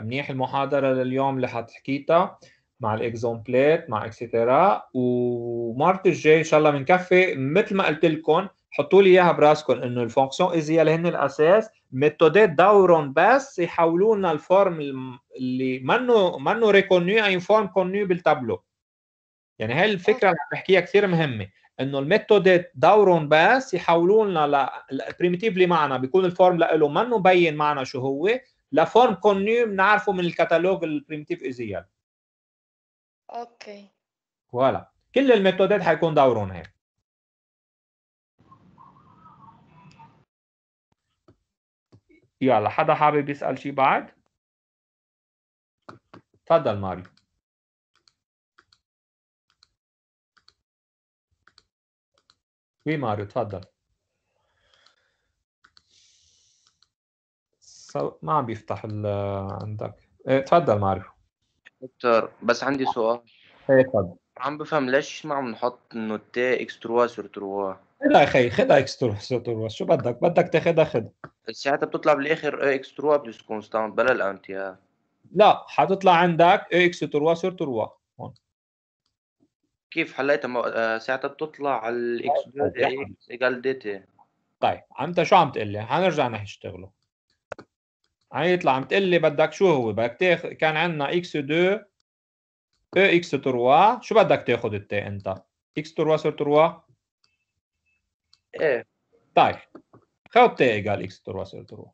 منيح المحاضره لليوم اللي حتحكيتها مع الاكزومبليت مع اكسترا ومارت الجاي ان شاء الله بنكفي مثل ما قلت لكم حطوا لي اياها براسكم انه الفونكسيون ايزيال هن الاساس ميثودات دورهم بس يحولوا لنا الفورم اللي منه منه ريكونيو ان فورم كونيو بالتابلو يعني هاي الفكره اللي عم بحكيها كثير مهمه انه الميثودات دورهم بس يحولوا لنا البريمتيف اللي معنا بيكون الفورم له منه مبين معنا شو هو لفورم كونيو بنعرفه من الكتالوج البريمتيف ايزيال اوكي فوالا كل الميثودات حيكون دورهم هيك يلا حدا حابب يسأل شي بعد؟ تفضل ماريو وي ماريو تفضل ما عم بيفتح ال... عندك ايه تفضل ماريو دكتور بس عندي سؤال ايه تفضل عم بفهم ليش ما عم نحط انه تي اكس تروا سور تروا لا يا اخي خدها اكسترو سطور شو بدك بدك تاخذها خذ ساعتها بتطلع بالاخر اكسترو بلس كونستانت بلا الانتي لا حتطلع عندك اكس 3 سور 3 كيف حليتها مو... آه، ساعتها بتطلع الاكس ايكال ديتا طيب انت شو عم تقول لي؟ حنرجع نشتغله حيطلع يعني عم تقول لي بدك شو هو بدك تاخذ كان عندنا اكس 2 اكس 3 شو بدك تاخذ التي انت؟ اكس 3 سور 3 ايه طيب خط A قال اكس تروى سير تروى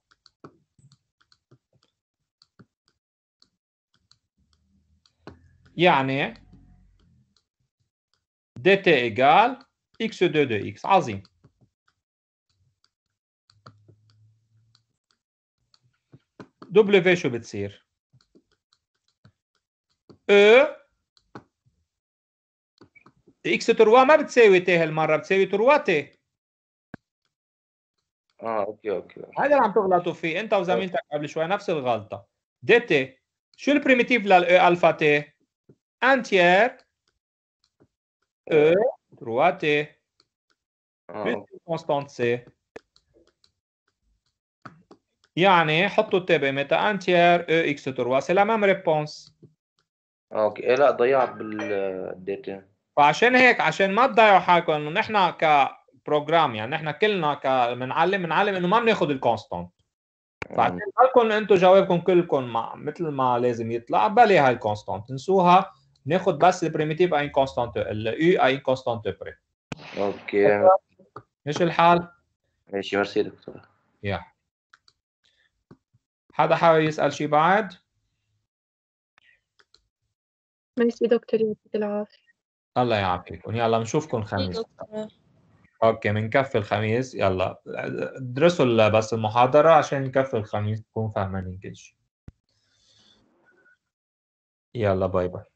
يعني dt égale دو دو اكس عظيم في شو بتصير؟ E x تروى ما بتساوي تي هالمرة بتساوي تروى تي اه اوكي اوكي هذا اللي عم تغلطوا فيه انت وزميلتك قبل شوي نفس الغلطه دي تي شو البريميتيف للاي الفا تي انتير او 3 تي كونستانت سي يعني حطوا تي متا انتير او اكس تروا سي لا ميم ريبونس اوكي إيه، لا ضيعت بالديتا آه، فعشان هيك عشان ما تضيعوا حالكم انه نحن ك بروجرام يعني نحن كلنا كمنعلم بنعلم انه ما بناخذ الكونستانت بعدين بالكم انتم جوابكم كلكم مع مثل ما لازم يطلع بلا هاي الكونستانت تنسوها ناخذ بس البريميتيف اين كونستانت ال اي اين كونستانت بري اوكي ايش الحال؟ ماشي ميرسي دكتور يا حدا حابب يسال شيء بعد؟ ميرسي دكتور يعطيك العافيه الله يعافيكم يلا بنشوفكم خميس اوكي بنكفي الخميس يلا ادرسوا بس المحاضرة عشان نكفي الخميس تكون فاهمين كل شيء يلا باي باي